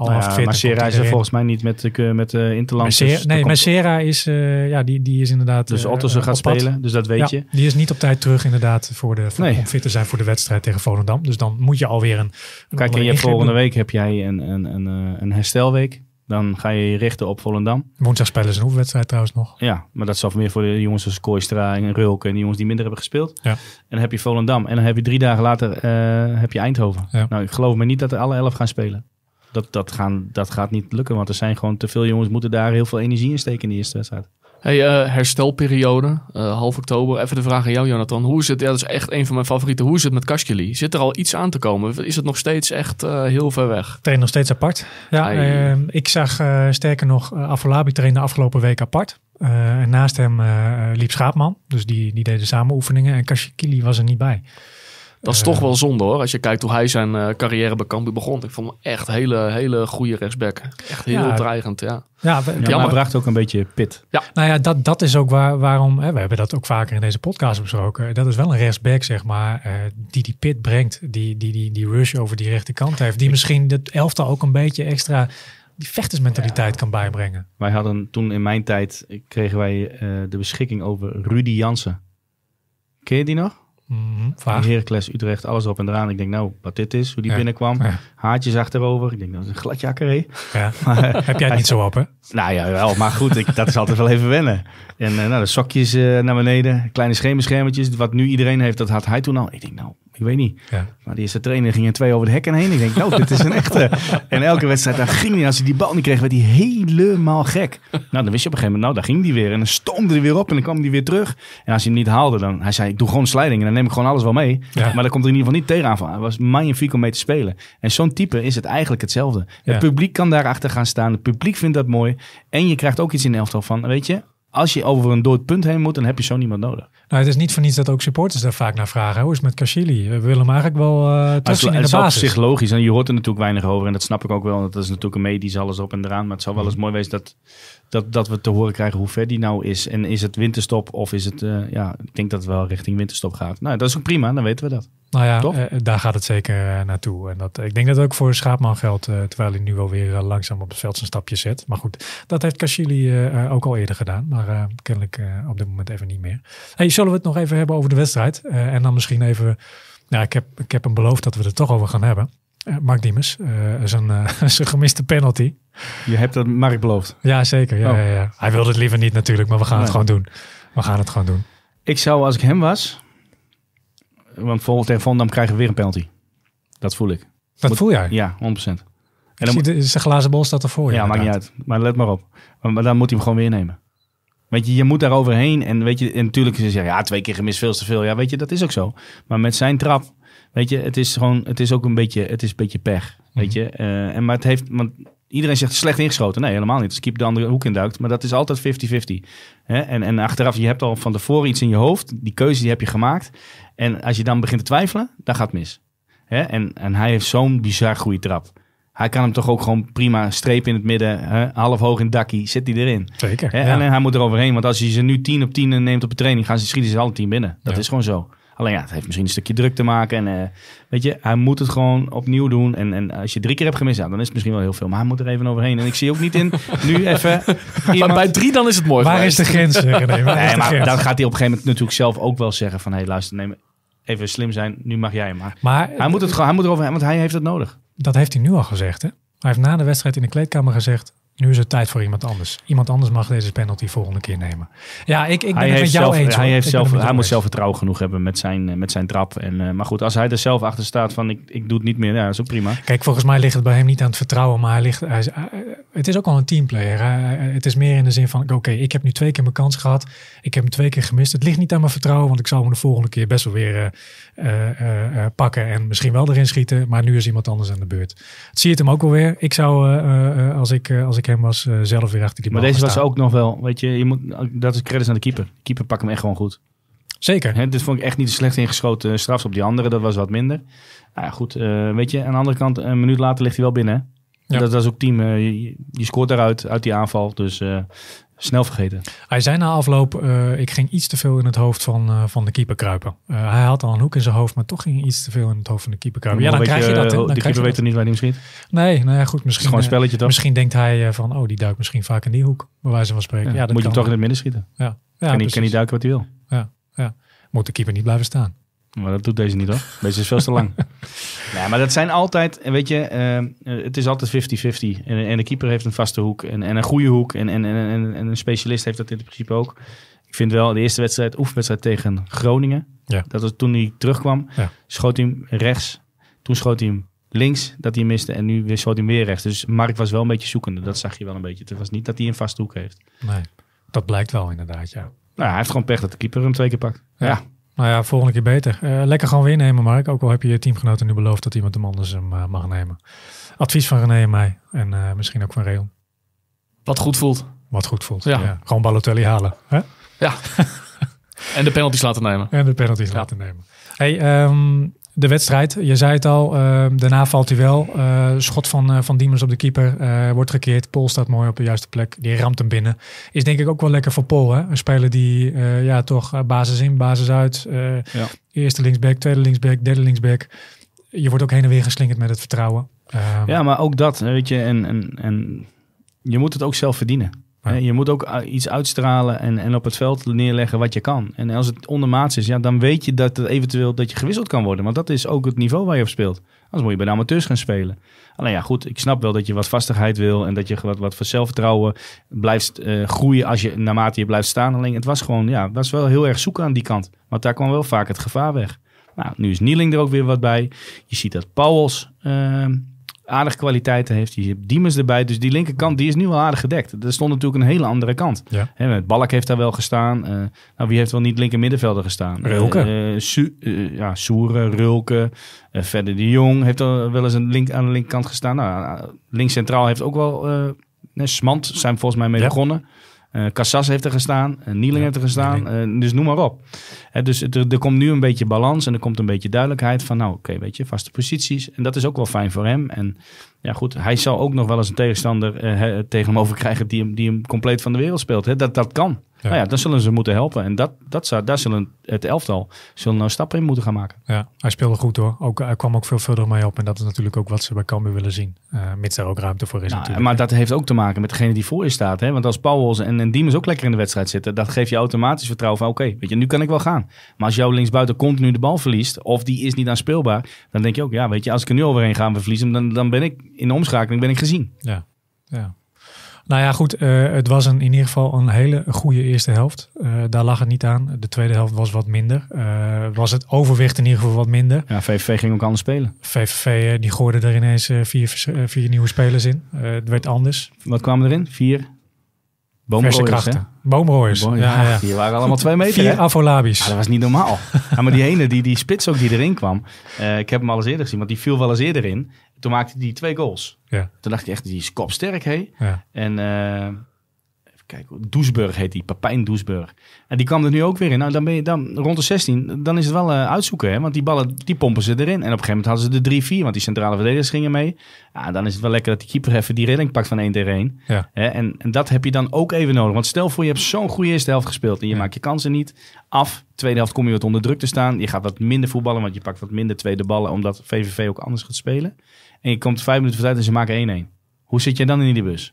Speaker 2: al nou ja, Maar is er volgens
Speaker 1: mij niet met, de eh, met eh, Interland. Dus nee, maar
Speaker 2: Sera is, eh, ja, die, die is inderdaad... Dus Ottersen gaat spelen, dus dat weet je. Die is niet op tijd terug inderdaad voor de, voor, nee. om fit te zijn voor de wedstrijd tegen Volendam. Dus dan moet je alweer een, een Kijk, in je volgende
Speaker 1: week heb jij een, een, een, een herstelweek. Dan ga je je richten op Volendam.
Speaker 2: Woensdag spelen ze een oefenwedstrijd trouwens nog.
Speaker 1: Ja, maar dat is al meer voor de jongens als Kooistra en Rulke... en die jongens die minder hebben gespeeld. Ja. En dan heb je Volendam. En dan heb je drie dagen later heb je Eindhoven. Nou, ik geloof me niet dat er alle elf gaan spelen dat, dat, gaan, dat gaat niet lukken. Want er zijn gewoon te veel jongens moeten daar heel veel energie in steken in de eerste wedstrijd.
Speaker 3: Hey, eh, herstelperiode, eh, half oktober. Even de vraag aan jou, Jonathan. Hoe is het? Ja, dat is echt een van mijn favorieten. Hoe is het met Kaskeli? Zit er al iets aan te komen? Is het nog steeds echt eh, heel ver weg?
Speaker 2: Train nog steeds apart. Ja, ik zag sterker nog, Afolabi trainde afgelopen week apart. en naast hem liep Schaapman. Dus die, die deden samen oefeningen. En Kaskeli was er niet bij. Dat is toch wel
Speaker 3: zonde hoor. Als je kijkt hoe hij zijn eh, carrière bij Cambuur begon. Ik vond hem echt hele, hele goede rechtsback. Echt heel dreigend, ja.
Speaker 2: Ja, we, maar bracht ook een beetje pit. Ja. Nou ja, dat, dat is ook waar, waarom... Hè, we hebben dat ook vaker in deze podcast besproken. Dat is wel een rechtsback, zeg maar, eh, die die pit brengt. Die, die, die, die rush over die rechterkant heeft. Die misschien het elftal ook een beetje extra... Die vechtersmentaliteit kan bijbrengen.
Speaker 1: Wij hadden toen in mijn tijd... kregen wij eh, de beschikking over Rudy Jansen. Ken je die nog? Mm, Heracles, Utrecht, alles op en eraan. Ik denk, nou, wat dit is, hoe die binnenkwam. Ja. Haartjes achterover. Ik denk, dat is een gladjakker, hé.
Speaker 2: Ja. Heb jij het niet zo op, hè?
Speaker 1: Nou ja, wel. Maar goed, ik, dat is altijd wel even wennen. En eh, nou, de sokjes eh, naar beneden. Kleine schemerschermetjes. Wat nu iedereen heeft, dat had hij toen al. Ik denk, nou, ik weet niet. Ja. Maar die eerste trainer ging er twee over de hekken heen. Ik denk, nou, dit is een echte. en elke wedstrijd, daar ging hij. Als hij die bal niet kreeg, werd hij helemaal gek. Nou, dan wist je op een gegeven moment, nou, daar ging die weer. En dan stomde hij weer op en dan kwam hij weer terug. En als hij hem niet haalde, dan... Hij zei, ik doe gewoon slijding en dan neem ik gewoon alles wel mee. Maar daar komt er in ieder geval niet tegenaan van. Het was magnifiek om mee te spelen. En zo'n type is het eigenlijk hetzelfde. Het publiek kan daarachter gaan staan. Het publiek vindt dat mooi. En je krijgt ook iets in de elftal van, weet je, als je over een dood punt heen moet, dan heb je zo niemand nodig.
Speaker 2: Nou, het is niet van niets dat ook supporters daar vaak naar vragen. Hoe is het met Kashili? We willen hem eigenlijk wel uh, terugzien in de basis.
Speaker 1: logisch en je hoort er natuurlijk weinig over. En dat snap ik ook wel. Dat is natuurlijk een medisch alles op en eraan. Maar het zou wel eens mooi wezen dat dat, dat we te horen krijgen hoe ver die nou is. En is het winterstop of is het, eh, ja, ik denk dat het wel richting winterstop gaat. Nou, dat is ook prima, dan weten we dat.
Speaker 2: Nou ja, eh, daar gaat het zeker eh, naartoe. En dat, ik denk dat ook voor Schaapman geldt, terwijl hij nu wel weer langzaam op het veld zijn stapje zet. Maar goed, dat heeft Kashili ook al eerder gedaan, maar kennelijk op dit moment even niet meer. Hey, zullen we het nog even hebben over de wedstrijd? en dan misschien even, nou, ik heb, ik heb hem beloofd dat we het er toch over gaan hebben. Eh, Mark Diemers, zijn, eh, zijn eh, gemiste penalty.
Speaker 1: Je hebt dat Mark beloofd? Ja, zeker. Ja, oh. ja, ja, Hij wilde het liever niet natuurlijk, maar we gaan het gewoon doen.
Speaker 2: We gaan het gewoon doen. Ik
Speaker 1: zou, als ik hem was... Want volgens tegen Vondam krijgen we weer een penalty. Dat voel ik. Dat voel jij? Ja, 100%. En
Speaker 2: dan, zie, de, glazen bol staat ervoor. Ja, ja maakt niet
Speaker 1: uit. Maar let maar op. Maar dan moet hij hem gewoon weer nemen. Weet je, je moet daar overheen. En weet je, en natuurlijk ze zeggen, ja, twee keer gemist, veel te veel. Ja, weet je, dat is ook zo. Maar met zijn trap Weet je, het is gewoon, het is ook een beetje, het is een beetje pech. Weet mhm. je, eh, en maar het heeft, want iedereen zegt slecht ingeschoten. Nee, helemaal niet. Ze dus keep de andere hoek in induikt, maar dat is altijd 50-50. En, en achteraf, je hebt al van tevoren iets in je hoofd, die keuze die heb je gemaakt. En als je dan begint te twijfelen, dan gaat het mis. Hè? En, en hij heeft zo'n bizar goede trap. Hij kan hem toch ook gewoon prima streep in het midden, hè? half hoog in het dakkie, zit hij erin.
Speaker 2: Zeker. En
Speaker 1: hij moet er overheen, want als je ze nu 10 op 10 neemt op de training, gaan ze schieten ze alle 10 binnen. Dat is gewoon zo. Alleen ja, het heeft misschien een stukje druk te maken. En eh, weet je, hij moet het gewoon opnieuw doen. En, en als je drie keer hebt gemist, dan is het misschien wel heel veel. Maar hij moet er even overheen. En ik zie ook niet in, nu even... Maar bij drie dan is het mooi. Waar is de grens, eh, Nee, maar dan gaat hij op een gegeven moment natuurlijk zelf ook wel zeggen van... Hé, hey, luister, neem even slim zijn. Nu mag jij maar. Maar hij moet, het, gewoon. hij moet erover.
Speaker 2: want hij heeft het nodig. Dat heeft hij nu al gezegd, hè? Hij heeft na de wedstrijd in de kleedkamer gezegd: nu is het tijd voor iemand anders. Iemand anders mag deze penalty volgende keer nemen. Ja, ik, ik ben het met jou eens. Hij, heeft zelf, hij
Speaker 1: moet zelfvertrouwen genoeg hebben met zijn, eh, met zijn trap. En, eh, maar goed, als hij er zelf achter staat van ik, ik doe het niet meer, ja, dat is ook prima.
Speaker 2: Kijk, volgens mij ligt het bij hem niet aan het vertrouwen. Maar hij ligt, hij, het is ook al een teamplayer. Het is meer in de zin van oké, ik heb nu twee keer mijn kans gehad. Ik heb hem twee keer gemist. Het ligt niet aan mijn vertrouwen, want ik zal hem de volgende keer best wel weer eh, pakken. En misschien wel erin schieten. Maar nu is iemand anders aan de beurt. Het zie je het hem ook alweer. Ik zou, als ik, als ik was eh, zelf weer achter die Maar deze was ook
Speaker 1: nog wel, weet je, je moet, dat is credits aan de keeper. keeper pak hem echt gewoon goed. Zeker. Hè, dit vond ik echt niet de slecht ingeschoten eh, straf op die andere. Dat was wat minder. Nou ja, goed. Eh, weet je, aan de andere kant, een minuut later ligt hij wel binnen. Dat, was is ook team. je, scoort daaruit, uit die aanval. Dus uh, snel vergeten.
Speaker 2: Hij zei na afloop, eh, ik ging iets te veel in het hoofd van, eh, van de keeper kruipen. Eh, hij had al een hoek in zijn hoofd, maar toch ging hij iets te veel in het hoofd van de keeper kruipen. Ja, dan, krijg je, dat. de keeper weet er niet waar hij misschien. Nee, nou ja, goed. Misschien, gewoon een spelletje toch? Misschien denkt hij van, oh, die duikt misschien vaak in die hoek, bij wijze van spreken. Ja, ja moet je hem toch in het midden schieten. Ja. Ja, kan, hij, kan hij duiken wat hij wil. Ja, ja. Moet de keeper niet blijven staan.
Speaker 1: Maar dat doet deze niet hoor. Deze is veel te lang. nee, maar dat zijn altijd, weet je, ehm, het is altijd 50-50. En, en, de keeper heeft een vaste hoek en, en een goede hoek. En, en, en, en een specialist heeft dat in principe ook. Ik vind wel de eerste wedstrijd, oefenwedstrijd tegen Groningen. Ja. Dat was toen hij terugkwam, ja. schoot hij hem rechts. Toen schoot hij hem links dat hij miste. En nu weer schoot hij weer rechts. Dus Mark was wel een beetje zoekende. Dat zag je wel een beetje. Het was niet dat hij een vaste hoek heeft.
Speaker 2: Nee, dat blijkt wel inderdaad, ja.
Speaker 1: Nou, hij heeft gewoon pech dat de keeper hem twee keer pakt. ja.
Speaker 2: Nou ja, volgende keer beter. Eh, lekker gewoon weer nemen, Mark. Ook al heb je je teamgenoten nu beloofd dat iemand hem anders hem eh, mag nemen. Advies van René en mij. En eh, misschien ook van Reon. Wat goed voelt. Wat goed voelt, ja. Gewoon Balotelli halen. Hè? Ja. en de penalties laten nemen. En de penalties laten nemen. Hey, um, de wedstrijd, je zei het al, ehm, daarna valt hij wel. Eh, schot van, uh, van Diemers op de keeper eh, wordt gekeerd. Pol staat mooi op de juiste plek. Die ramt hem binnen. Is denk ik ook wel lekker voor Pol. Hè? Een speler die ja, toch basis in, basis uit. Eerste linksback, tweede linksback, derde linksback. Je wordt ook heen en weer geslingerd met het vertrouwen. Ehm,
Speaker 1: ja, maar ook dat, weet je. En, en, en je moet het ook zelf verdienen. Ja. Je moet ook eh, iets uitstralen en, en op het veld neerleggen wat je kan. En als het ondermaats is, ja, dan weet je dat het eventueel dat je gewisseld kan worden. Want dat is ook het niveau waar je op speelt. Anders moet je bij de amateurs gaan spelen. Alleen ja, goed, ik snap wel dat je wat vastigheid wil en dat je wat, wat voor zelfvertrouwen blijft eh, groeien als je naarmate je blijft staan. het was gewoon, ja, was wel heel erg zoeken aan die kant. Want daar kwam wel vaak het gevaar weg. Nou, nu is Nieling er ook weer wat bij. Je ziet dat Pauwels ehm, aardig kwaliteiten heeft. Je hebt Diemers erbij. Dus die linkerkant die is nu wel aardig gedekt. Er stond natuurlijk een hele andere kant. Ja. Balk heeft daar wel gestaan. Eh, nou, wie heeft wel niet linker middenvelder gestaan? Rulke. Eh, eh, Su ja, Soeren, Rulke. Verder de Jong heeft er wel eens een link, aan de linkerkant gestaan. Nou, links centraal heeft ook wel... Smant zijn volgens mij mee begonnen. Kassas eh, Cassas heeft er gestaan, eh, Nieling heeft er gestaan, eh, dus noem maar op. dus er, komt nu een beetje balans en er komt een beetje duidelijkheid van, nou oké, weet je, vaste posities. En dat is ook wel fijn voor hem. En ja, goed. Hij zal ook nog wel eens een tegenstander eh, tegen hem krijgen die hem, die hem compleet van de wereld speelt. Hè? Dat, dat kan. Nou ja, dan zullen ze moeten helpen. En dat, dat zou, daar zullen het elftal zullen nou stappen in moeten gaan maken.
Speaker 2: Ja, hij speelde goed hoor. Ook, hij kwam ook veel verder mee op. En dat is natuurlijk ook wat ze bij Cambuur willen zien. Uh, mits daar ook ruimte voor is nou, natuurlijk. Maar
Speaker 1: dat heeft ook te maken met degene die voor je staat. Hè? Want als Pauwels en, en Diemers ook lekker in de wedstrijd zitten... dat geeft je automatisch vertrouwen van... oké, weet je, nu kan ik wel gaan. Maar als jouw linksbuiten continu de bal verliest... of die is niet speelbaar, dan denk je ook, ja, weet je, als ik er nu overheen ga en we verliezen... dan, dan ben ik in de omschakeling ben ik gezien.
Speaker 2: Ja, ja. Nou ja, goed. Eh, het was een, in ieder geval een hele goede eerste helft. Eh, daar lag het niet aan. De tweede helft was wat minder. Eh, was het overwicht in ieder geval wat minder.
Speaker 1: Ja, VVV ging ook anders spelen.
Speaker 2: VVV die gooide er ineens vier, vier nieuwe spelers in. het werd anders.
Speaker 1: Wat kwamen erin? Vier? Boomrooiers, Boomrooiers. Ja, ja, Die waren allemaal twee meter. Vier
Speaker 2: afolabies. Ah,
Speaker 1: dat was niet normaal. ja, maar die ene, die, die spits ook die erin kwam. ik heb hem al eens eerder gezien, want die viel wel eens eerder in toen maakte hij twee goals. Ja. Toen dacht ik echt, die is kopsterk, hé. Ja. En uh, even kijken, Doesburg heet die, Papijn Doesburg. En die kwam er nu ook weer in. Nou, dan ben je dan rond de 16, dan is het wel eh, uitzoeken, hè. Want die ballen, die pompen ze erin. En op een gegeven moment hadden ze de 3-4, want die centrale verdedigers gingen mee. Ja, dan is het wel lekker dat die keeper even die redding pakt van 1 tegen 1. Ja. Hè? En, dat heb je dan ook even nodig. Want stel voor, je hebt zo'n goede eerste helft gespeeld en je maakt je kansen niet af. Tweede helft kom je wat onder druk te staan. Je gaat wat minder voetballen, want je pakt wat minder tweede ballen, omdat VVV ook anders gaat spelen. En je komt vijf minuten voor tijd en ze maken 1-1. Hoe zit je dan in die bus?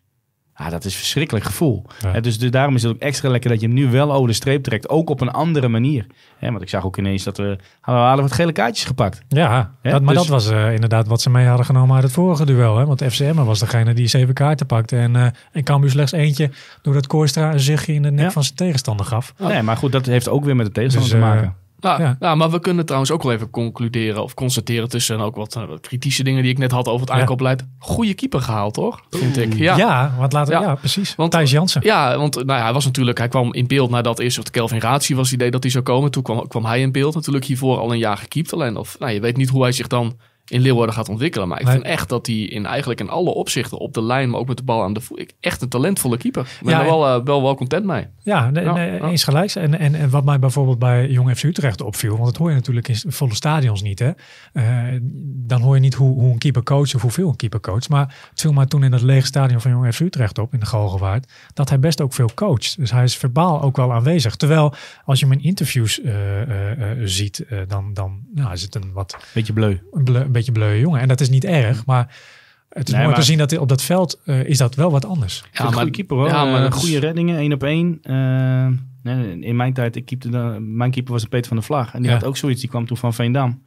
Speaker 1: Ah, dat is verschrikkelijk gevoel. dus, daarom is het ook extra lekker dat je hem nu wel over de streep trekt. Ook op een andere manier. want ik zag ook ineens dat we, hadden wat gele kaartjes gepakt. Ja, dat, maar dus- dat was
Speaker 2: eh, inderdaad wat ze mee hadden genomen uit het vorige duel. Hè? Want FCM was degene die zeven kaarten pakte. En, uh, en nu slechts eentje doordat dat een zichtje in de nek van zijn tegenstander gaf. Nee,
Speaker 1: maar goed, dat heeft ook weer met de tegenstander dus,
Speaker 3: te eh, maken. Nou, nou, maar we kunnen trouwens ook wel even concluderen of constateren tussen ook eh, wat, kritische dingen die ik net had over het aankoopbeleid. Goede keeper gehaald, toch? Vind ik. Ja, ja
Speaker 2: laten later, ja. precies.
Speaker 3: Want, Thijs Jansen. Ja, want nou ja, hij was natuurlijk, hij kwam in beeld nadat eerst het Kelvin Ratie was het idee dat hij zou komen. Toen kwam, kwam hij in beeld natuurlijk hiervoor al een jaar gekiept. Alleen of, nou, je weet niet hoe hij zich dan in Leeuwarden gaat ontwikkelen. Maar ik vind echt dat hij in eigenlijk in alle opzichten op de lijn, maar ook met de bal aan de voet, echt een talentvolle keeper. Maar ben wel, eh, wel, wel content mee.
Speaker 2: Ja, nee, eens gelijk. En, en, en wat mij bijvoorbeeld bij Jong FC Utrecht opviel, want dat hoor je natuurlijk in volle stadions niet. Hè? Eh, dan hoor je niet hoe, hoe een keeper coach of hoeveel een keeper coach. Maar het viel mij toen in het lege stadion van Jong FC Utrecht op, in de Galgenwaard, dat hij best ook veel coacht. Dus hij is verbaal ook wel aanwezig. Terwijl als je hem in interviews eh, ziet, dan, dan nou, is het een wat... Beetje bleu. bleu beetje bleu jongen. En dat is niet erg, maar het is mooi maar... te zien dat op dat veld eh, is dat wel wat anders. Ja, maar, goede keeper hoor. Ja, maar eh, goede
Speaker 1: reddingen, één op één. Eh, in mijn tijd, ik keepte de, mijn keeper was Peter van der Vlag. En die had ook zoiets, die kwam toen van Veendam.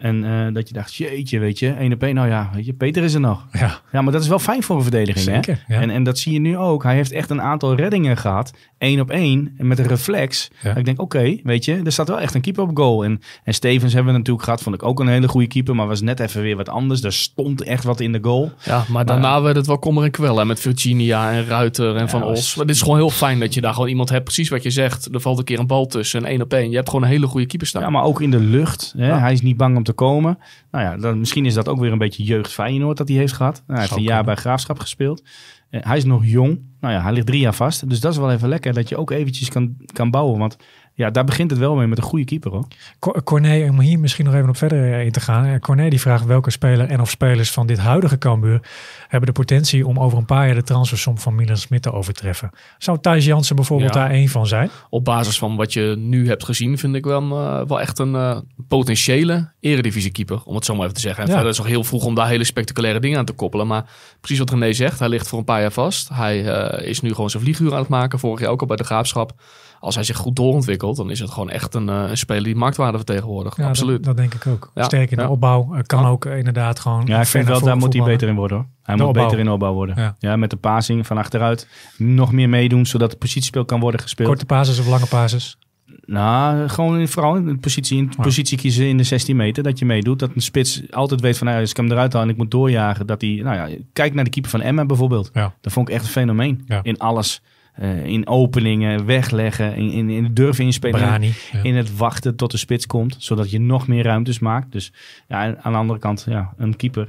Speaker 1: En eh, dat je dacht, jeetje, weet je, één op één. Nou ja, weet je, Peter is er nog. Ja, ja maar dat is wel fijn voor een verdediging. Zeker, hè? En, en dat zie je nu ook. Hij heeft echt een aantal reddingen gehad. één op één. En met een reflex. Ik denk, oké, weet je, er staat wel echt een keeper op goal. En, en Stevens hebben we natuurlijk gehad. Vond ik ook een hele goede keeper. Maar was net even weer wat anders. Er stond echt wat in de goal. Ja, maar, daarna werd het wel kommer en kwel. Hè? Met Virginia en Ruiter
Speaker 3: en Van Os. Maar het is gewoon heel fijn dat je daar gewoon iemand hebt. Precies wat je zegt. Er valt een keer een bal tussen. één op één. Je hebt
Speaker 1: gewoon een hele goede keeper staan. Ja, maar ook in de lucht. Hè? Hij is niet bang om te komen. Nou ja, dan, misschien is dat ook weer een beetje jeugd Feyenoord dat hij heeft gehad. Nou, hij heeft een jaar bij Graafschap gespeeld. Eh, hij is nog jong. Nou ja, hij ligt drie jaar vast. Dus dat is wel even lekker dat je ook eventjes kan, kan bouwen. Want ja, daar begint het wel mee met een goede keeper hoor.
Speaker 2: Corné, om hier misschien nog even op verder eh, in te gaan. Eh, Corné die vraagt welke speler en of spelers van dit huidige Cambuur hebben de potentie om over een paar jaar de transfersom van Milan Smit te overtreffen. Zou Thijs Jansen bijvoorbeeld daar één van
Speaker 3: zijn? Op basis van wat je nu hebt gezien vind ik wel, wel echt een potentiële eredivisie keeper. Om het zo maar even te zeggen. En ja. is nog heel vroeg om daar hele spectaculaire dingen aan te koppelen. Maar precies wat René zegt, hij ligt voor een paar vast. Hij eh, is nu gewoon zijn vlieguur aan het maken. Vorig jaar ook al bij de graafschap. Als hij zich goed doorontwikkelt, dan is het gewoon echt een,
Speaker 1: uh, een speler die marktwaarde vertegenwoordigt. Ja, Absoluut. Dat, denk ik ook. Ja. in de
Speaker 2: opbouw. Eh, kan ook inderdaad gewoon. Ja, ik vind wel, daar moet hij beter in worden hoor. Hij moet beter in opbouw worden. Ja.
Speaker 1: ja. met de Pasing van achteruit. Nog meer meedoen, zodat het positiespel kan worden gespeeld. Korte
Speaker 2: passes of lange pases.
Speaker 1: Nou, gewoon in, vooral in positie, in positie kiezen in de 16 meter. Dat je meedoet. Dat een spits altijd weet van, nou, als ik hem eruit haal en ik moet doorjagen. Dat hij, nou ja, kijk naar de keeper van Emma bijvoorbeeld. Dat vond ik echt een fenomeen. In alles. Eh, in openingen, wegleggen, in, in, in durven inspelen. In het wachten tot de spits komt, zodat je nog meer ruimtes maakt. Dus ja, aan de andere kant, ja, een keeper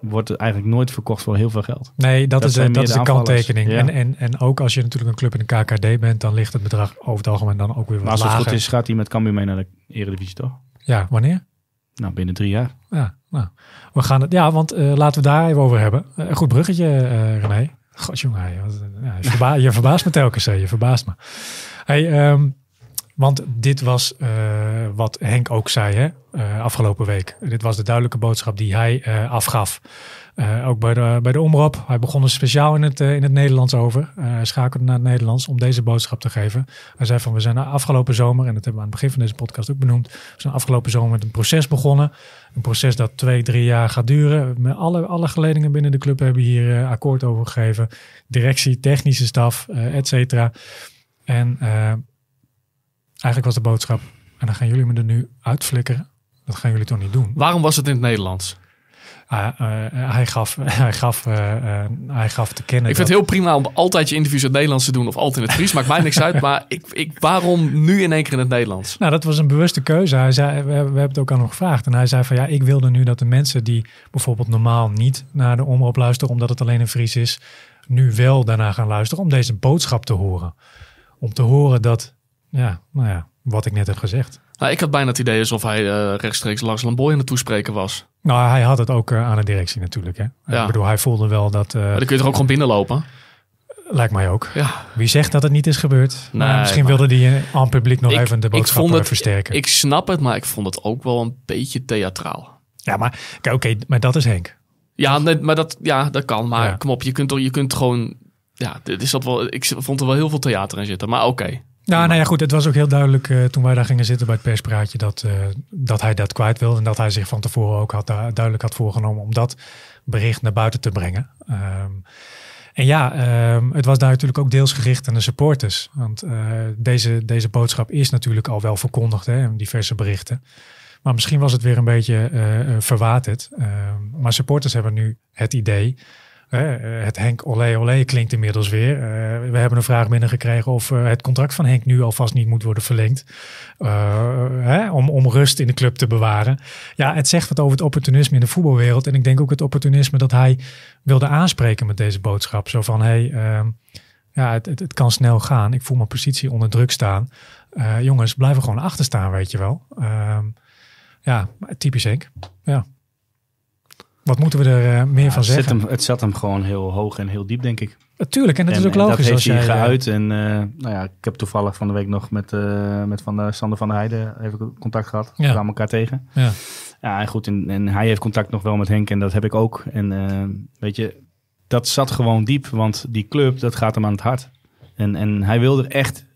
Speaker 1: wordt eigenlijk nooit verkocht voor heel veel geld.
Speaker 2: Nee, dat, is, dat is eh, de, kanttekening. En, en, en ook als je natuurlijk een club in de KKD bent, dan ligt het bedrag over het algemeen dan ook weer wat maar als het lager. goed is,
Speaker 1: gaat hij met Cambuur mee naar de Eredivisie, toch? Ja, wanneer? Nou, binnen drie jaar.
Speaker 2: Ja, nou. We gaan het, ja want eh, laten we daar even over hebben. Eh, een goed bruggetje, uh, René. God, jongen, je, je verbaast me telkens, hè. Je verbaast me. Hey, um, want dit was eh, wat Henk ook zei hè, eh, afgelopen week. Dit was de duidelijke boodschap die hij eh, afgaf. ook bij de, bij de omroep. Hij begon er speciaal in het, in het Nederlands over. hij schakelde naar het Nederlands om deze boodschap te geven. Hij zei van we zijn afgelopen zomer, en dat hebben we aan het begin van deze podcast ook benoemd. We zijn afgelopen zomer met een proces begonnen. Een proces dat twee, drie jaar gaat duren. Met alle, alle geledingen binnen de club hebben hier akkoord over gegeven. Directie, technische staf, et cetera. En Eigenlijk was de boodschap, en dan gaan jullie me er nu uitflikkeren. Dat gaan jullie toch niet doen? Waarom was het in het Nederlands? Ah, eh, eh, hij, gaf, hij, gaf, eh, hij gaf te kennen. Ik vind het heel
Speaker 3: prima om altijd je interviews in het Nederlands te doen of altijd in het Fries. Maakt mij niks uit. Maar ik, ik, waarom nu in één keer in het Nederlands? Nou,
Speaker 2: dat was een bewuste keuze. Hij zei, we, hebben het ook aan hem gevraagd. En hij zei van ja, ik wilde nu dat de mensen die bijvoorbeeld normaal niet naar de omroep luisteren, omdat het alleen in Fries is, nu wel daarna gaan luisteren om deze boodschap te horen. Om te horen dat ja, nou ja, wat ik net heb gezegd.
Speaker 3: Nou, ik had bijna het idee alsof hij uh, rechtstreeks langs Lamboy aan het toespreken was.
Speaker 2: Nou, hij had het ook eh, aan de directie natuurlijk. Hè? Ik bedoel, hij voelde wel dat... Eh, dan kun je er ook gewoon binnenlopen? Lijkt mij ook. Wie zegt dat het niet is gebeurd? Nou, misschien maar... wilde hij aan publiek nog even de boodschap versterken.
Speaker 3: Ik snap het, maar ik vond het ook wel een beetje theatraal.
Speaker 2: Ja, maar oké, maar dat is Henk.
Speaker 3: Ja, maar dat, ja, dat kan. Maar kom op, je kunt, je kunt gewoon... Ja, dit is dat wel, ik vond er wel heel veel theater in zitten, maar oké.
Speaker 2: Nou, nou ja, goed. Het was ook heel duidelijk eh, toen wij daar gingen zitten bij het perspraatje dat, eh, dat hij dat kwijt wilde. En dat hij zich van tevoren ook had, eh, duidelijk had voorgenomen om dat bericht naar buiten te brengen. Ehm, en ja, ehm, het was daar natuurlijk ook deels gericht aan de supporters. Want deze, deze boodschap is natuurlijk al wel verkondigd hè, in diverse berichten. Maar misschien was het weer een beetje verwaterd. Ehm, maar supporters hebben nu het idee eh, het Henk Olé Olé klinkt inmiddels weer. Eh, we hebben een vraag binnengekregen of eh, het contract van Henk nu alvast niet moet worden verlengd. om, om rust in de club te bewaren. Ja, het zegt wat over het opportunisme in de voetbalwereld. En ik denk ook het opportunisme dat hij wilde aanspreken met deze boodschap. Zo van, hé, hey, ehm, ja, het, het, kan snel gaan. Ik voel mijn positie onder druk staan. jongens, blijven gewoon achter staan, weet je wel. Ehm, ja, typisch Henk. Ja wat moeten we er eh, meer van zeggen? hem,
Speaker 1: het zat hem gewoon heel hoog en heel diep, denk ik. Natuurlijk, en dat en, is ook logisch. dat heeft als hij eh, geuit. En eh, nou ja, ik heb toevallig van de week nog met, met van de Sander van der Heijden even contact gehad. Ja. We kwamen elkaar tegen. Ja, ja en goed, en, en, hij heeft contact nog wel met Henk en dat heb ik ook. En weet je, dat zat gewoon diep, want die club, dat gaat hem aan het hart. En, en hij wil er echt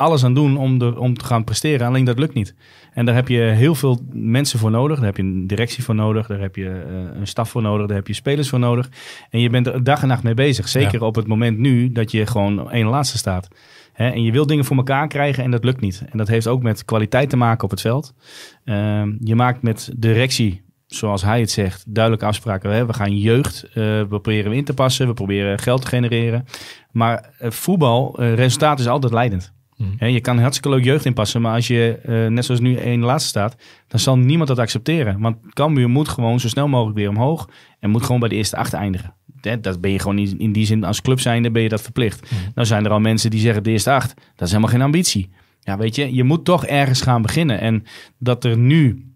Speaker 1: alles aan doen om, de, om te gaan presteren. Alleen dat lukt niet. En daar heb je heel veel mensen voor nodig. Daar heb je een directie voor nodig. Daar heb je eh, een staf voor nodig. Daar heb je spelers voor nodig. En je bent er dag en nacht mee bezig. Zeker op het moment nu dat je gewoon één laatste staat. en je wil dingen voor elkaar krijgen en dat lukt niet. En dat heeft ook met kwaliteit te maken op het veld. Ehm, je maakt met directie zoals hij het zegt, duidelijke afspraken. We gaan jeugd, eh, we proberen in te passen, we proberen geld te genereren. Maar eh, voetbal, resultaat is altijd leidend. Mhm. je kan hartstikke leuk jeugd inpassen, maar als je eh, net zoals nu één laatste staat, dan zal niemand dat accepteren. Want Cambuur moet gewoon zo snel mogelijk weer omhoog en moet gewoon bij de eerste acht eindigen. Dat, dat ben je gewoon in, in die zin als club zijnde ben je dat verplicht. Mhm. Nou zijn er al mensen die zeggen de eerste acht, dat is helemaal geen ambitie. Ja, weet je, je moet toch ergens gaan beginnen. En dat er nu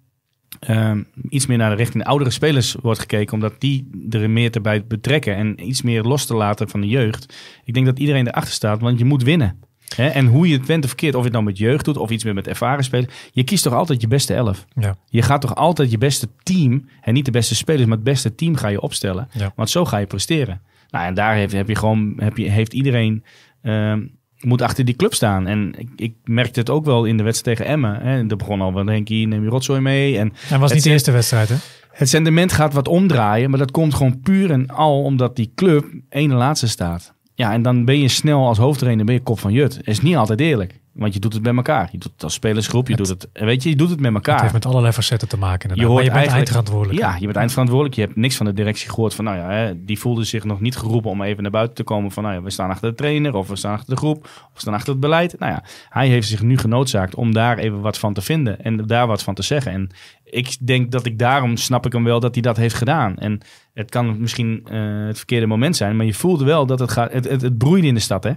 Speaker 1: ehm, iets meer naar de richting oudere spelers wordt gekeken, omdat die er meer te bij betrekken en iets meer los te laten van de jeugd. Ik denk dat iedereen erachter staat, want je moet winnen. Hè? En hoe je het went of verkeerd, of je het nou met jeugd doet of iets meer met ervaren spelen. Je kiest toch altijd je beste elf. Ja. Je gaat toch altijd je beste team, en niet de beste spelers, maar het beste team ga je opstellen. Ja. Want zo ga je presteren. Nou, en daar heeft, heb je gewoon, heb je, heeft iedereen... Ehm, moet achter die club staan. En ik, ik, merkte het ook wel in de wedstrijd tegen Emmen. Hè. Er begon al van Henkie, neem je rotzooi mee. En, was niet de eerste wedstrijd, hè? Het sentiment gaat wat omdraaien, maar dat komt gewoon puur en al omdat die club één laatste staat. Ja, en dan ben je snel als hoofdtrainer ben je kop van jut. Is niet altijd eerlijk. Want je doet het bij elkaar. Je doet het als spelersgroep. Je het, doet het, weet je, je doet het met elkaar. Het heeft
Speaker 2: met allerlei facetten te maken Je, maar je bent eindverantwoordelijk. Ja, je bent
Speaker 1: eindverantwoordelijk. Je hebt niks van de directie gehoord van, nou ja, hè, die voelde zich nog niet geroepen om even naar buiten te komen van, nou ja, we staan achter de trainer of we staan achter de groep of we staan achter het beleid. Nou ja, hij heeft zich nu genoodzaakt om daar even wat van te vinden en daar wat van te zeggen. En ik denk dat ik daarom snap ik hem wel dat hij dat heeft gedaan. En het kan misschien eh, het verkeerde moment zijn, maar je voelde wel dat het gaat, het, het, het broeide in de stad, hè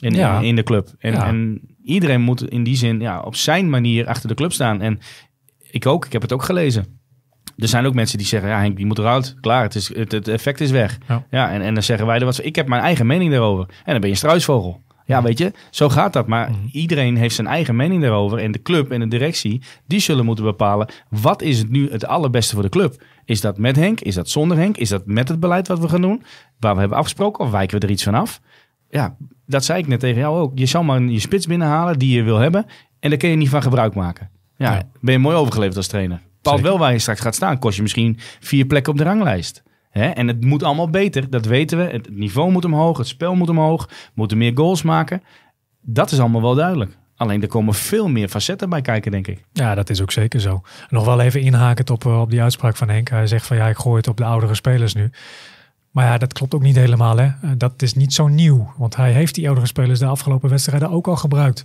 Speaker 1: in, eh, in, de club. En, en, iedereen moet in die zin ja, op zijn manier achter de club staan. En ik ook, ik heb het ook gelezen. Er zijn ook mensen die zeggen, ja Henk, die moet eruit. Klaar, het, is, het, effect is weg. Ja, en, en dan zeggen wij er wat Ik heb mijn eigen mening daarover. En dan ben je een struisvogel. Ja, weet je, zo gaat dat. Maar mhm. iedereen heeft zijn eigen mening daarover. En de club en de directie, die zullen moeten bepalen... wat is het nu het allerbeste voor de club? Is dat met Henk? Is dat zonder Henk? Is dat met het beleid wat we gaan doen? Waar we hebben afgesproken? Of wijken we er iets van af? Ja, dat zei ik net tegen jou ook. Je zal maar je spits binnenhalen die je wil hebben. En daar kun je niet van gebruik maken. Ja, ben je mooi overgeleverd als trainer. Bepaalt wel waar je straks gaat staan. Kost je misschien vier plekken op de ranglijst. En het moet allemaal beter, dat weten we. Het niveau moet omhoog, het spel moet omhoog. Moeten meer goals maken. Dat is allemaal wel duidelijk. Alleen er komen veel meer facetten bij kijken, denk ik.
Speaker 2: Ja, dat is ook zeker zo. Nog wel even inhakend op, eh, op die uitspraak van Henk. Hij zegt van ja, ik gooi het op de oudere spelers nu. Maar ja, dat klopt ook niet helemaal. Hè? Eh, dat is niet zo nieuw. Want hij heeft die oudere spelers de afgelopen wedstrijden ook al gebruikt.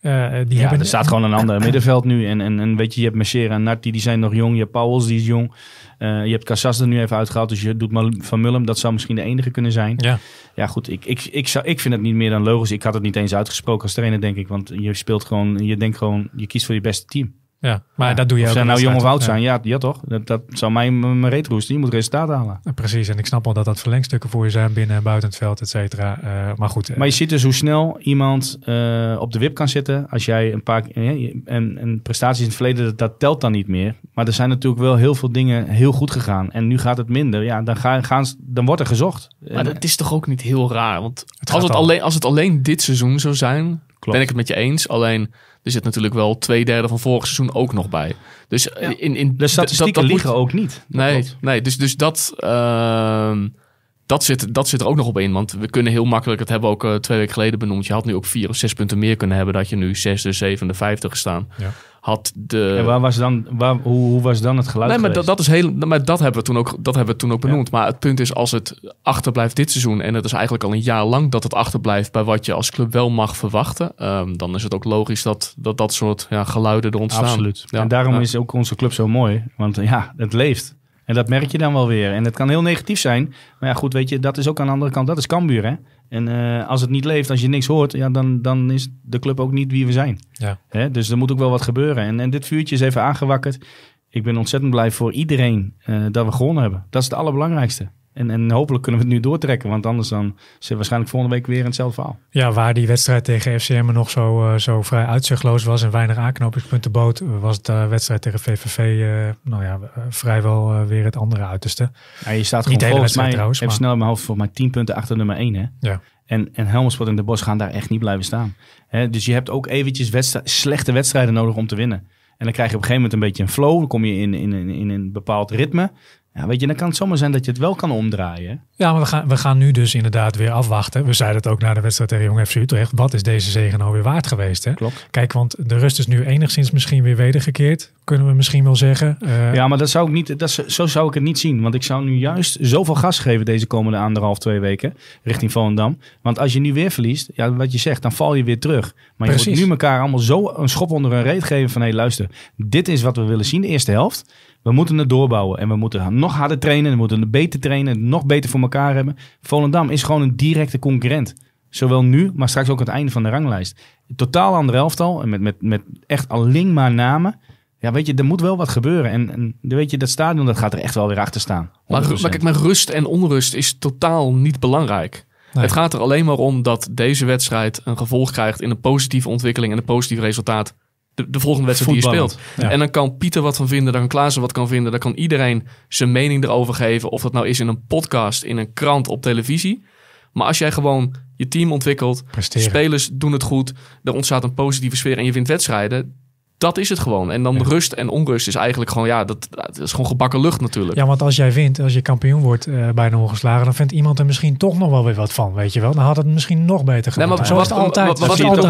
Speaker 2: Eh, eh, die ja, hebben... er staat
Speaker 1: gewoon een ander middenveld nu. En, en, en weet je, je hebt Messera en Nart, die zijn nog jong. Je hebt Pauwels, die is jong. je hebt Casas er nu even uitgehaald. Dus je doet Van Mullum, dat zou misschien de enige kunnen zijn. Ja, ja goed, ik, ik, ik, zou, ik vind het niet meer dan logisch. Ik had het niet eens uitgesproken als trainer, denk ik. Want je speelt gewoon, je denkt gewoon, je kiest voor je beste team. Ja, maar dat doe je ook. Zijn nou jong of oud zijn, ja, ja toch? Dat, dat zou mij mijn reet Je moet
Speaker 2: resultaat halen. Ja, precies, en ik snap al dat dat verlengstukken voor je zijn binnen en buiten het veld, et cetera. Eh, maar goed. Eh, maar je
Speaker 1: ziet dus hoe snel iemand eh, op de wip kan zitten als jij een paar en, en prestaties in het verleden, dat, telt dan niet meer. Maar er zijn natuurlijk wel heel veel dingen heel goed gegaan. En nu gaat het minder. Ja, dan, ga, gaan, dan wordt er gezocht. Maar het is toch ook niet heel raar? Want het als, het alleen,
Speaker 3: als het alleen dit seizoen zou zijn, ben ik het met je eens. Alleen er zit natuurlijk wel twee derde van vorig seizoen ook nog bij. Dus eh, in, in de statistieken dat, dat liggen ook niet. nee, nee, dus, dus dat. Ehm, dat zit, dat zit er ook nog op in. Want we kunnen heel makkelijk, het hebben we ook eh, twee weken geleden benoemd. Je had nu ook vier of zes punten meer kunnen hebben. Dat je nu zesde, zevende, vijfde staan. Ja. Had de... waar
Speaker 1: was dan, waar, hoe, hoe was dan het geluid Nee, maar dat, dat,
Speaker 3: is heel, maar dat hebben we toen ook, dat hebben we toen ook benoemd. Maar het punt is, als het achterblijft dit seizoen... en het is eigenlijk al een jaar lang dat het achterblijft... bij wat je als club wel mag verwachten... Ehm, dan is het ook logisch dat dat, dat soort ja, geluiden er ontstaan. Absoluut. en daarom is
Speaker 1: ook onze club zo mooi. Want ja, het leeft. En dat merk je dan wel weer. En het kan heel negatief zijn. Maar ja, goed, weet je, dat is ook aan de andere kant. Dat is Cambuur, hè? En eh, als het niet leeft, als je niks hoort, ja, dan, dan is de club ook niet wie we zijn. Ja. Hè? Dus er moet ook wel wat gebeuren. En, en dit vuurtje is even aangewakkerd. Ik ben ontzettend blij voor iedereen eh, dat we gewonnen hebben. Dat is het allerbelangrijkste. En, en hopelijk kunnen we het nu doortrekken, want anders dan zit we waarschijnlijk volgende week weer in hetzelfde
Speaker 2: verhaal. Ja, waar die wedstrijd tegen FCM nog zo, eh, zo vrij uitzichtloos was en weinig aanknopingspunten bood, was de wedstrijd tegen VVV eh, nou ja, eh, vrijwel weer het andere uiterste. Ja, je staat gewoon volgens mij, trouwens, even snel
Speaker 1: in mijn hoofd, voor mij 10 punten achter nummer 1 hè? Ja. En, en Helmersport en De Bos gaan daar echt niet blijven staan. dus je hebt ook eventjes slechte wedstrijden nodig om te winnen. En dan krijg je op een gegeven moment een beetje een flow. Dan kom je in, in, in een bepaald ritme. Ja, weet je, dan kan het zomaar zijn dat je het wel kan omdraaien.
Speaker 2: Ja, maar we gaan, we gaan nu dus inderdaad weer afwachten. We zeiden het ook na de wedstrijd tegen Jong FC Utrecht. Wat is deze zegen nou weer waard geweest? Hè? Klopt. Kijk, want de rust is nu enigszins misschien weer wedergekeerd. Kunnen we misschien wel zeggen. Eh, ja,
Speaker 1: maar dat zou ik niet, dat, zo zou ik het niet zien. Want ik zou nu juist zoveel gas geven deze komende anderhalf, twee weken. Richting Volendam. Want als je nu weer verliest, ja, wat je zegt, dan val je weer terug. Maar je moet nu elkaar allemaal zo een schop onder een reet geven van... hé, luister, dit is wat we willen zien, de eerste helft. We moeten het doorbouwen en we moeten nog harder trainen. We moeten het beter trainen, nog beter voor elkaar hebben. Volendam is gewoon een directe concurrent. Zowel nu, maar straks ook aan het einde van de ranglijst. Totaal ander elftal en met, met, met echt alleen maar namen. Ja, weet je, er moet wel wat gebeuren. En, en weet je, dat stadion dat gaat er echt wel weer achter staan. Maar, maar kijk, maar rust en onrust is totaal niet belangrijk. Het gaat er alleen maar om dat
Speaker 3: deze wedstrijd een gevolg krijgt in een positieve ontwikkeling en een positief resultaat de, volgende wedstrijd die je speelt. En dan kan Pieter wat van vinden, dan kan Klaassen wat kan vinden, dan kan iedereen zijn mening erover geven. Of dat nou is in een podcast, in een krant, op televisie. Maar als jij gewoon je team ontwikkelt, spelers doen het goed, er ontstaat een positieve sfeer en je wint wedstrijden, dat is het gewoon. En dan rust en onrust is eigenlijk gewoon, ja, dat, is gewoon gebakken lucht natuurlijk. Ja, want
Speaker 2: als jij wint, als je kampioen wordt uh, eh, bij een ongeslagen, dan vindt iemand er misschien toch nog wel weer wat van, weet je wel. Dan had het misschien nog beter gedaan. zo het altijd.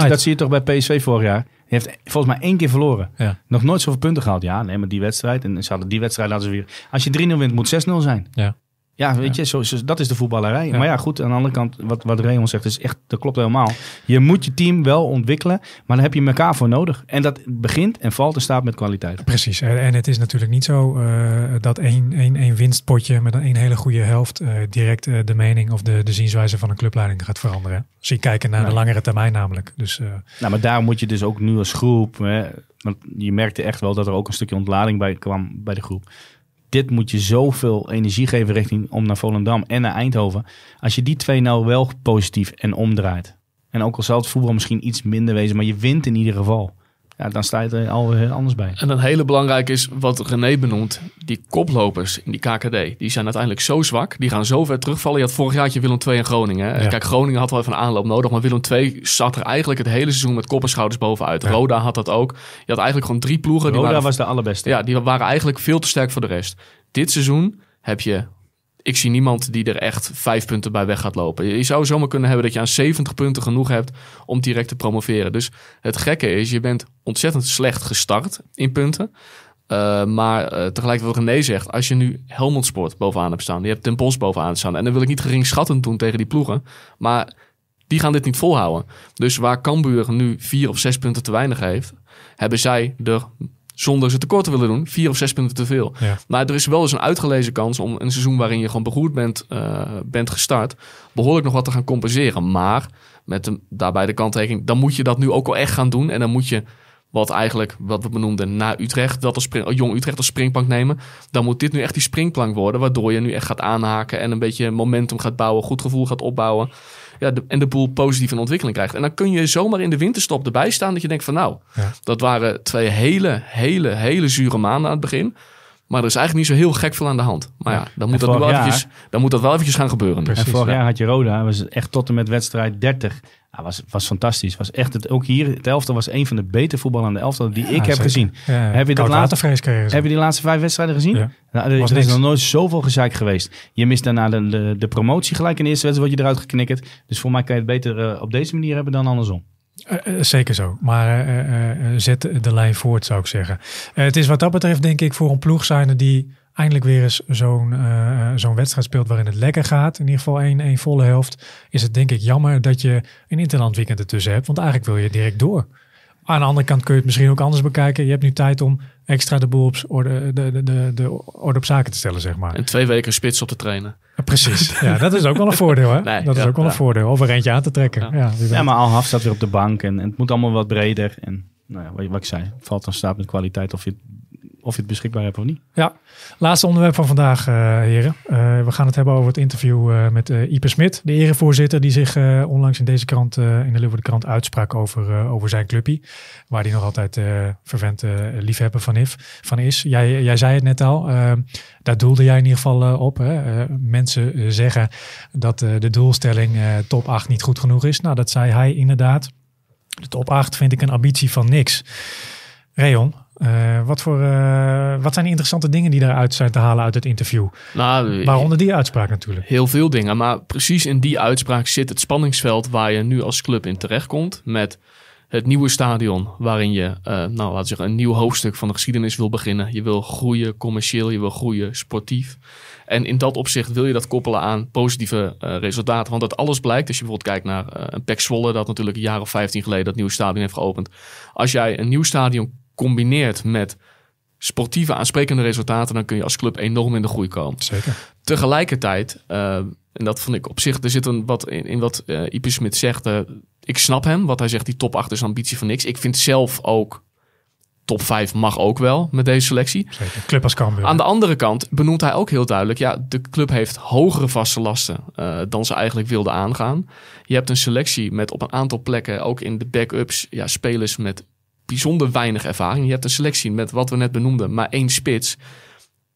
Speaker 2: dat,
Speaker 1: zie je toch bij PSV vorig jaar. Die heeft volgens mij één keer verloren. Nog nooit zoveel punten gehaald. Ja, nee, maar die wedstrijd. En ze hadden die wedstrijd laten ze weer. Als je 3-0 wint, moet 6-0 zijn. Ja. Ja, weet je, zo, dat is de voetballerij. Maar ja, goed, aan de andere kant, wat, wat zegt, is echt, dat klopt helemaal. Je moet je team wel ontwikkelen, maar daar heb je elkaar voor nodig. En dat begint en valt en staat met kwaliteit.
Speaker 2: Precies, en het is natuurlijk niet zo eh, dat één, één, één winstpotje met een hele goede helft eh, direct eh, de mening of de, de zienswijze van een clubleiding gaat veranderen. Als je kijkt naar de langere termijn namelijk. Dus,
Speaker 1: Nou, maar daar moet je dus ook nu als groep, hè, want je merkte echt wel dat er ook een stukje ontlading bij kwam bij de groep dit moet je zoveel energie geven richting om naar Volendam en naar Eindhoven. Als je die twee nou wel positief en omdraait. En ook al zal het voetbal misschien iets minder wezen, maar je wint in ieder geval ja, dan sta je er alweer anders bij.
Speaker 3: En een hele belangrijke is wat René benoemt. Die koplopers in die KKD, die zijn uiteindelijk zo zwak. Die gaan zo ver terugvallen. Je had vorig jaar Willem II en Groningen. Kijk, Groningen had wel even een aanloop nodig. Maar Willem II zat er eigenlijk het hele seizoen met kop en schouders bovenuit. Roda had dat ook. Je had eigenlijk gewoon drie ploegen. Roda die waren, was de allerbeste. Ja, die waren eigenlijk veel te sterk voor de rest. Dit seizoen heb je ik zie niemand die er echt vijf punten bij weg gaat lopen. Je zou zomaar kunnen hebben dat je aan 70 punten genoeg hebt om direct te promoveren. Dus het gekke is, je bent ontzettend slecht gestart in punten. Uh, maar uh, tegelijkertijd wat René zegt, als je nu Helmond Sport bovenaan hebt staan, je hebt Den bovenaan staan. En dan wil ik niet geringschattend doen tegen die ploegen, maar die gaan dit niet volhouden. Dus waar Cambuur nu vier of zes punten te weinig heeft, hebben zij er zonder ze tekort te willen doen, vier of zes punten te veel. Maar er is wel eens een uitgelezen kans om een seizoen waarin je gewoon begroet bent, eh, bent gestart, behoorlijk nog wat te gaan compenseren. Maar met daarbij de kanttekening, dan moet je dat nu ook wel echt gaan doen. En dan moet je wat eigenlijk, wat we benoemden na Utrecht, dat als spring, jong Utrecht als springplank nemen. Dan moet dit nu echt die springplank worden, waardoor je nu echt gaat aanhaken en een beetje momentum gaat bouwen, goed gevoel gaat opbouwen en de boel positief ontwikkeling krijgt. En dan kun je zomaar in de winterstop erbij staan dat je denkt van nou, dat waren twee hele, hele, hele zure maanden aan het begin. Maar er is eigenlijk niet zo heel gek veel aan de hand. Maar ja, dan moet, dat, wel eventjes,
Speaker 1: dan moet dat wel eventjes gaan gebeuren. en vorig jaar had je Roda, was echt tot en met wedstrijd 30. Ja, was, was fantastisch. Was echt het, ook hier, het elftal was een van de beter voetballende elftal die ik heb gezien. heb, je dat laatste, heb je die laatste vijf wedstrijden gezien? Nou, er, is nog nooit zoveel gezeik geweest. Je mist daarna de, de, de promotie gelijk in de eerste wedstrijd, wordt je eruit geknikkerd. Dus voor mij kan je het beter eh,
Speaker 2: op deze manier hebben dan andersom. Eh, eh, zeker zo. Maar eh, zet de lijn voort, zou ik zeggen. het is wat dat betreft, denk ik, voor een ploeg zijnde die eindelijk weer eens zo'n zo'n wedstrijd speelt waarin het lekker gaat. In ieder geval één, één volle helft. Is het denk ik jammer dat je een weekend ertussen hebt. Want eigenlijk wil je direct door. Aan de andere kant kun je het misschien ook anders bekijken. Je hebt nu tijd om extra de boel op orde, de, de, de, de orde op zaken te stellen, zeg maar.
Speaker 3: En twee weken
Speaker 1: spits op te trainen.
Speaker 2: Precies. Ja, dat is ook wel een voordeel, hè? dat is ook wel een voordeel. Of een eentje aan te trekken. Ja, ja maar
Speaker 1: half staat weer op de bank en, het moet allemaal wat breder. En nou ja, wat, ik zei, valt dan staat met kwaliteit of je of je het beschikbaar hebt of niet.
Speaker 2: Ja, laatste onderwerp van vandaag, eh, heren. Eh, we gaan het hebben over het interview eh, met Ipe Smit, de erevoorzitter, die zich onlangs in deze krant, in de Leeuwarden krant, uitsprak over, over zijn clubje. Waar hij nog altijd verwend liefhebber van, van is. Jij, jij zei het net al, daar doelde jij in ieder geval op. Hè? mensen zeggen dat de doelstelling top 8 niet goed genoeg is. Nou, dat zei hij inderdaad. De top 8 vind ik een ambitie van niks. Reon, eh, wat, voor, eh, wat zijn de interessante dingen die daaruit zijn te halen uit het interview?
Speaker 3: Nou, Waaronder
Speaker 2: die uitspraak natuurlijk.
Speaker 3: Heel veel dingen, maar precies in die uitspraak zit het spanningsveld waar je nu als club in terechtkomt. Met het nieuwe stadion waarin je, eh, nou laten we zeggen, een nieuw hoofdstuk van de geschiedenis wil beginnen. Je wil groeien commercieel, je wil groeien sportief. En in dat opzicht wil je dat koppelen aan positieve resultaten. Want dat alles blijkt, als je bijvoorbeeld kijkt naar uh, een Pek Zwolle, dat natuurlijk een jaar of 15 geleden dat nieuwe stadion heeft geopend. Als jij een nieuw stadion combineert met sportieve aansprekende resultaten, dan kun je als club enorm in de groei komen. Zeker. Tegelijkertijd, eh, en dat vond ik op zich, er zit een wat in, wat uh, eh, Ipe Smit zegt. Eh, ik snap hem, wat hij zegt, die top 8 is ambitie van niks. Ik vind zelf ook top 5 mag ook wel met deze selectie.
Speaker 2: Zeker, club als Cambuur.
Speaker 3: Aan de andere kant benoemt hij ook heel duidelijk... ja, de club heeft hogere vaste lasten dan ze eigenlijk wilden aangaan. Je hebt een selectie met op een aantal plekken... ook in de backups ja, spelers met bijzonder weinig ervaring. Je hebt een selectie met wat we net benoemden, maar één spits.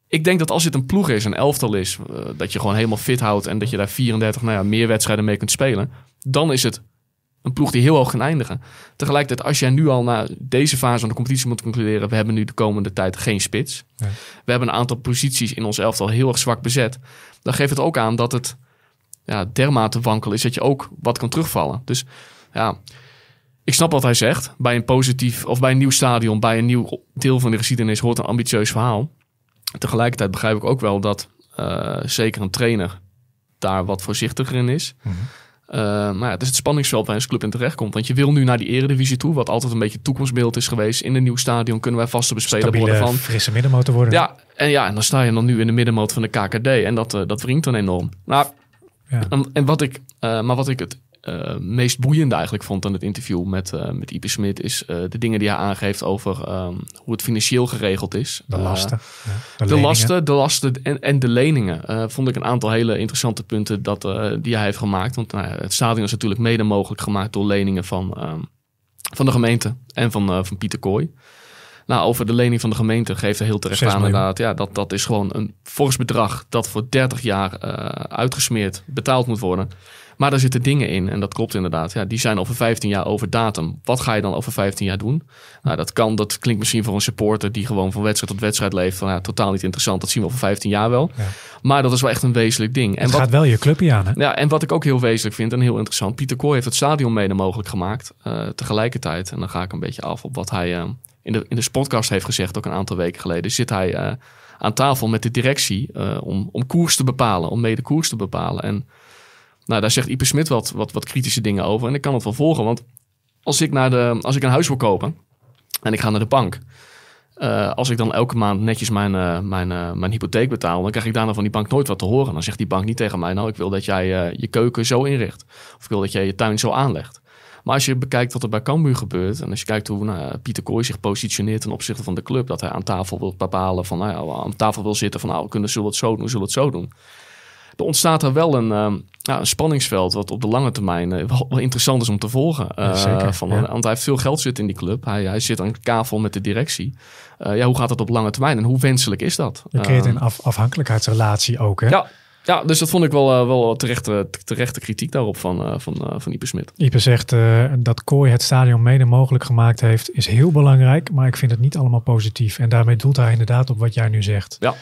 Speaker 3: Ik denk dat als dit een ploeg is, een elftal is, eh, dat je gewoon helemaal fit houdt en dat je daar 34, nou ja, meer wedstrijden mee kunt spelen, dan is het een ploeg die heel hoog kan eindigen. Tegelijkertijd, als jij nu al na deze fase van de competitie moet concluderen, we hebben nu de komende tijd geen spits. We hebben een aantal posities in ons elftal heel erg zwak bezet. Dan geeft het ook aan dat het ja, dermate wankel is dat je ook wat kan terugvallen. Dus ja, ik snap wat hij zegt. Bij een positief of bij een nieuw stadion, bij een nieuw deel van de geschiedenis hoort een ambitieus verhaal. Tegelijkertijd begrijp ik ook wel dat eh, zeker een trainer daar wat voorzichtiger in is. Mhm. Eh, maar ja, het is het spanningsveld waar een club in terecht komt. Want je wil nu naar die eredivisie toe, wat altijd een beetje toekomstbeeld is geweest. In een nieuw stadion kunnen wij vaste bespelen worden van. frisse
Speaker 2: middenmotor worden. Ja,
Speaker 3: en, ja, en dan sta je dan nu in de middenmotor van de KKD. En dat, eh, dat wringt dan enorm. Nou, ja. en, en, wat ik, maar wat ik het eh, meest boeiende eigenlijk vond aan het interview met, uh, met Ipe Smit, is eh, de dingen die hij aangeeft over ehm, hoe het financieel geregeld is. De lasten. Ja, de, lasten, de lasten en, en de leningen. vond ik een aantal hele interessante punten dat, die hij heeft gemaakt. Want nou het stadion is natuurlijk mede mogelijk gemaakt door leningen van, ehm, van de gemeente en van, van Pieter Kooi. Nou, over de lening van de gemeente geeft hij heel terecht aan inderdaad. Ja, dat, dat is gewoon een fors bedrag dat voor 30 jaar uitgesmeerd betaald moet worden. Maar daar zitten dingen in, en dat klopt inderdaad. Ja, die zijn over 15 jaar over datum. Wat ga je dan over 15 jaar doen? Nou, dat kan, dat klinkt misschien voor een supporter die gewoon van wedstrijd tot wedstrijd leeft. Van, ja, nou, totaal niet interessant, dat zien we over 15 jaar wel. Maar dat is wel echt een wezenlijk ding. En het wat, gaat
Speaker 2: wel je clubje aan, hè?
Speaker 3: Ja, en wat ik ook heel wezenlijk vind en heel interessant. Pieter Kooi heeft het stadion mede mogelijk gemaakt eh, tegelijkertijd. En dan ga ik een beetje af op wat hij eh, in, de, in de podcast heeft gezegd, ook een aantal weken geleden. Zit hij... Eh, aan tafel met de directie om, om koers te bepalen, om mede koers te bepalen. En nou, daar zegt Ipe Smit wat, wat, wat kritische dingen over. En ik kan het wel volgen. Want als ik, naar de, als ik een huis wil kopen en ik ga naar de bank. Eh, als ik dan elke maand netjes mijn, eh, mijn, eh, mijn hypotheek betaal, dan krijg ik daarna van die bank nooit wat te horen. Dan zegt die bank niet tegen mij: Nou, ik wil dat jij je keuken zo inricht. Of ik wil dat jij je tuin zo aanlegt. Maar als je bekijkt wat er bij Cambuur gebeurt. En als je kijkt hoe nou Pieter Kooi zich positioneert ten opzichte van de club. Dat hij aan tafel wil bepalen van nou ja, aan tafel wil zitten van nou, kunnen, zullen we het zo doen, zullen we het zo doen er ontstaat er wel een, ehm, ja, een spanningsveld wat op de lange termijn eh, wel, interessant is om te volgen. Eh, zeker, van, Want hij heeft veel geld zit in die club. Hij, hij zit aan kavel met de directie. Eh, ja, hoe gaat dat op lange termijn en hoe wenselijk is dat? Je creëert een
Speaker 2: ehm, afhankelijkheidsrelatie ook, hè? Ja.
Speaker 3: Ja, dus dat vond ik wel, wel terechte, terechte kritiek daarop van, van, van Ipe Smit.
Speaker 2: Ieper zegt dat Kooi het stadion mede mogelijk gemaakt heeft, is heel belangrijk, maar ik vind het niet allemaal positief. En daarmee doelt hij inderdaad op wat jij nu zegt. Ja.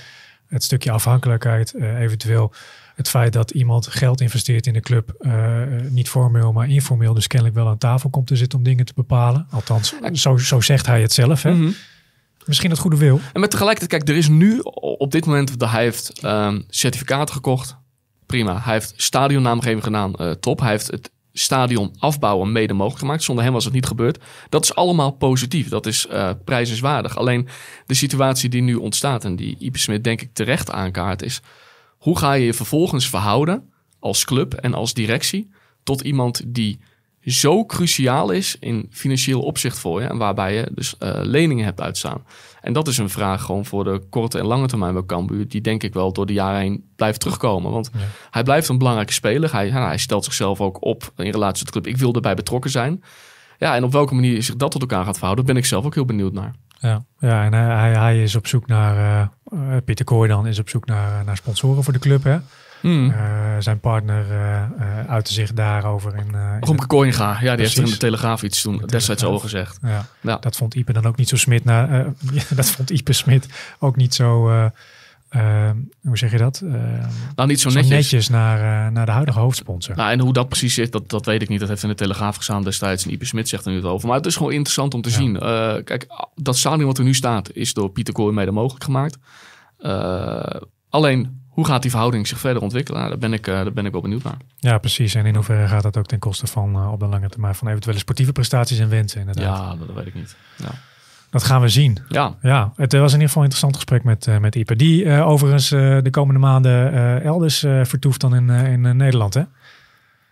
Speaker 2: Het stukje afhankelijkheid, eventueel het feit dat iemand geld investeert in de club, eh, niet formeel, maar informeel, dus kennelijk wel aan tafel komt te zitten om dingen te bepalen. Althans, zo, zo zegt hij het zelf. Hè? Mhm. Misschien het goede wil.
Speaker 3: En met tegelijkertijd, kijk, er is nu op dit moment, hij heeft ehm, certificaat gekocht. Prima. Hij heeft stadionnaamgeving gedaan. Eh, top. Hij heeft het stadion afbouwen mede mogelijk gemaakt. Zonder hem was het niet gebeurd. Dat is allemaal positief. Dat is uh, prijzenswaardig. Alleen de situatie die nu ontstaat en die Ipe Smit denk ik terecht aankaart is... Hoe ga je je vervolgens verhouden als club en als directie tot iemand die zo cruciaal is in financieel opzicht voor je. En waarbij je dus eh, leningen hebt uitstaan. En dat is een vraag gewoon voor de korte en lange termijn bij Cambuur. Die denk ik wel door de jaren heen blijft terugkomen. Want hij blijft een belangrijke speler. Hij, hij stelt zichzelf ook op in relatie tot de club. Ik wil erbij betrokken zijn. Ja, en op welke manier zich dat tot elkaar gaat verhouden, ben ik zelf ook heel benieuwd naar.
Speaker 2: Ja, ja en hij, hij is op zoek naar, eh, eh, Pieter Kooi dan is op zoek naar, eh, naar sponsoren voor de club. Hè? Hmm. zijn partner uh, uitte zich daarover in... Uh, Romke ja, die heeft er in de Telegraaf iets toen de destijds over gezegd. Ja. Dat vond Ipe dan ook niet zo smit. Na, dat vond Ipe Smit ook niet zo eh, hoe zeg je dat? Uh, nou, niet zo, netjes. netjes naar, eh, naar de huidige hoofdsponsor.
Speaker 3: Nou, en hoe dat precies zit, dat, dat weet ik niet. Dat heeft in de Telegraaf gestaan destijds. En Ipe Smit zegt er nu het over. Maar het is gewoon interessant om te zien. kijk, dat stadion wat er nu staat, is door Pieter Kooi mede mogelijk gemaakt. alleen, hoe gaat die verhouding zich verder ontwikkelen? Nou, daar, ben ik, daar ben ik wel benieuwd naar.
Speaker 2: Ja, precies. En in hoeverre gaat dat ook ten koste van op de lange termijn van eventuele sportieve prestaties en wensen? Inderdaad. Ja, dat weet ik niet. Ja. Dat gaan we zien. Ja. ja het eh, was in ieder geval een interessant gesprek met, uh, met Die uh, overigens de komende maanden elders vertoeft dan in, in Nederland, hè?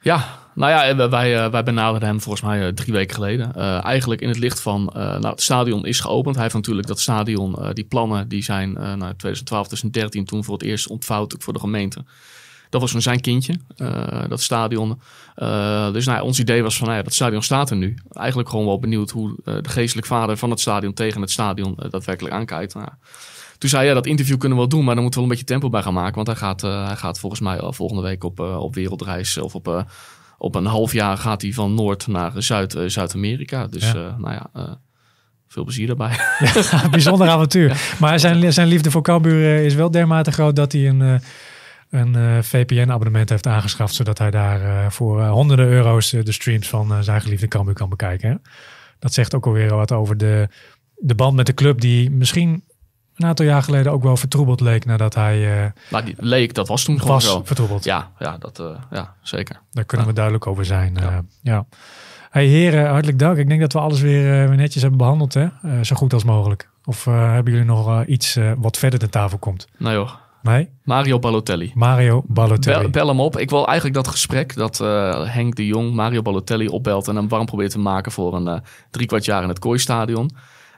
Speaker 3: Ja, nou ja, wij, wij benaderden hem volgens mij drie weken geleden. eigenlijk in het licht van, nou, het stadion is geopend. Hij heeft natuurlijk dat stadion, die plannen, die zijn nou, 2012, 2013 toen voor het eerst ontvouwd voor de gemeente. Dat was van zijn kindje, eh, dat stadion. Eh, dus nou, ons idee was van, nou ja, dat stadion staat er nu. Eigenlijk gewoon wel benieuwd hoe eh, de geestelijk vader van het stadion tegen het stadion daadwerkelijk aankijkt. Nou toen zei hij, ja, dat interview kunnen we wel doen, maar dan moeten we wel een beetje tempo bij gaan maken. Want hij gaat, hij gaat volgens mij volgende week op, op wereldreis of op op een half jaar gaat hij van Noord naar Zuid, Zuid-Amerika. Dus nou ja, veel plezier daarbij.
Speaker 2: bijzonder avontuur. Maar zijn, zijn liefde voor Cambuur is wel dermate groot dat hij een een eh, VPN-abonnement heeft aangeschaft, zodat hij daar eh, voor eh, honderden euro's de streams van zijn geliefde Cambuur kan bekijken. Hè? Dat zegt ook alweer wat over de, de band met de club die misschien een aantal jaar geleden ook wel vertroebeld leek nadat hij...
Speaker 3: Uh, die leek, dat was toen gewoon was
Speaker 2: vertroebeld. Ja, ja, dat, ja zeker. Daar kunnen we duidelijk over zijn. Ja. ja. Hey heren, hartelijk dank. Ik denk dat we alles weer netjes hebben behandeld, hè? zo goed als mogelijk. Of hebben jullie nog iets wat verder de tafel komt?
Speaker 3: Nou joh, Nee? Mario Balotelli.
Speaker 2: Mario Balotelli.
Speaker 3: Bel, hem op. Ik wil eigenlijk dat gesprek dat eh, Henk de Jong Mario Balotelli opbelt en hem warm probeert te maken voor een uh, driekwart jaar in het Kooistadion.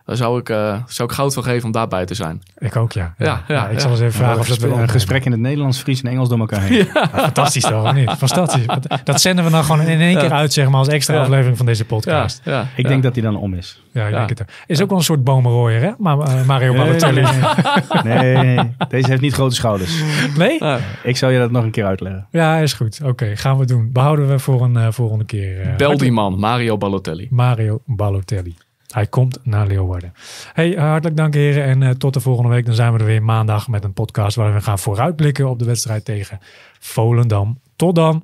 Speaker 3: Daar zou ik, eh, zou ik goud van geven om daarbij te zijn.
Speaker 1: Ik ook, ja. ja, ja, ik zal eens even vragen of dat een gesprek in het Nederlands, Fries en
Speaker 2: Engels door elkaar heen. fantastisch toch? Nee, fantastisch. Dat zenden we dan gewoon in één keer uit, zeg maar, als extra aflevering van deze podcast. ik denk dat die dan om is. Ja, ik denk het. Is ook wel een soort bomenrooier, hè? Maar, eh, Mario Balotelli. Nee,
Speaker 1: deze heeft niet grote schouders. Nee? Ik
Speaker 2: zal je dat nog een keer uitleggen. Ja, is goed. Oké, gaan we doen. Behouden we voor een eh, volgende keer. Bel die man, Mario Balotelli. Mario Balotelli. Hij komt naar Leeuwarden. Hey, hartelijk dank heren en eh, tot de volgende week. Dan zijn we er weer maandag met een podcast waar we gaan vooruitblikken op de wedstrijd tegen Volendam. Tot dan!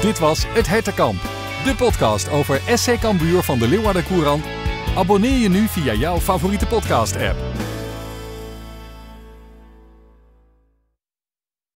Speaker 2: Dit was Het Hertenkamp,
Speaker 1: de podcast over SC Cambuur van de Leeuwarden Courant. Abonneer je nu via jouw favoriete podcast-app.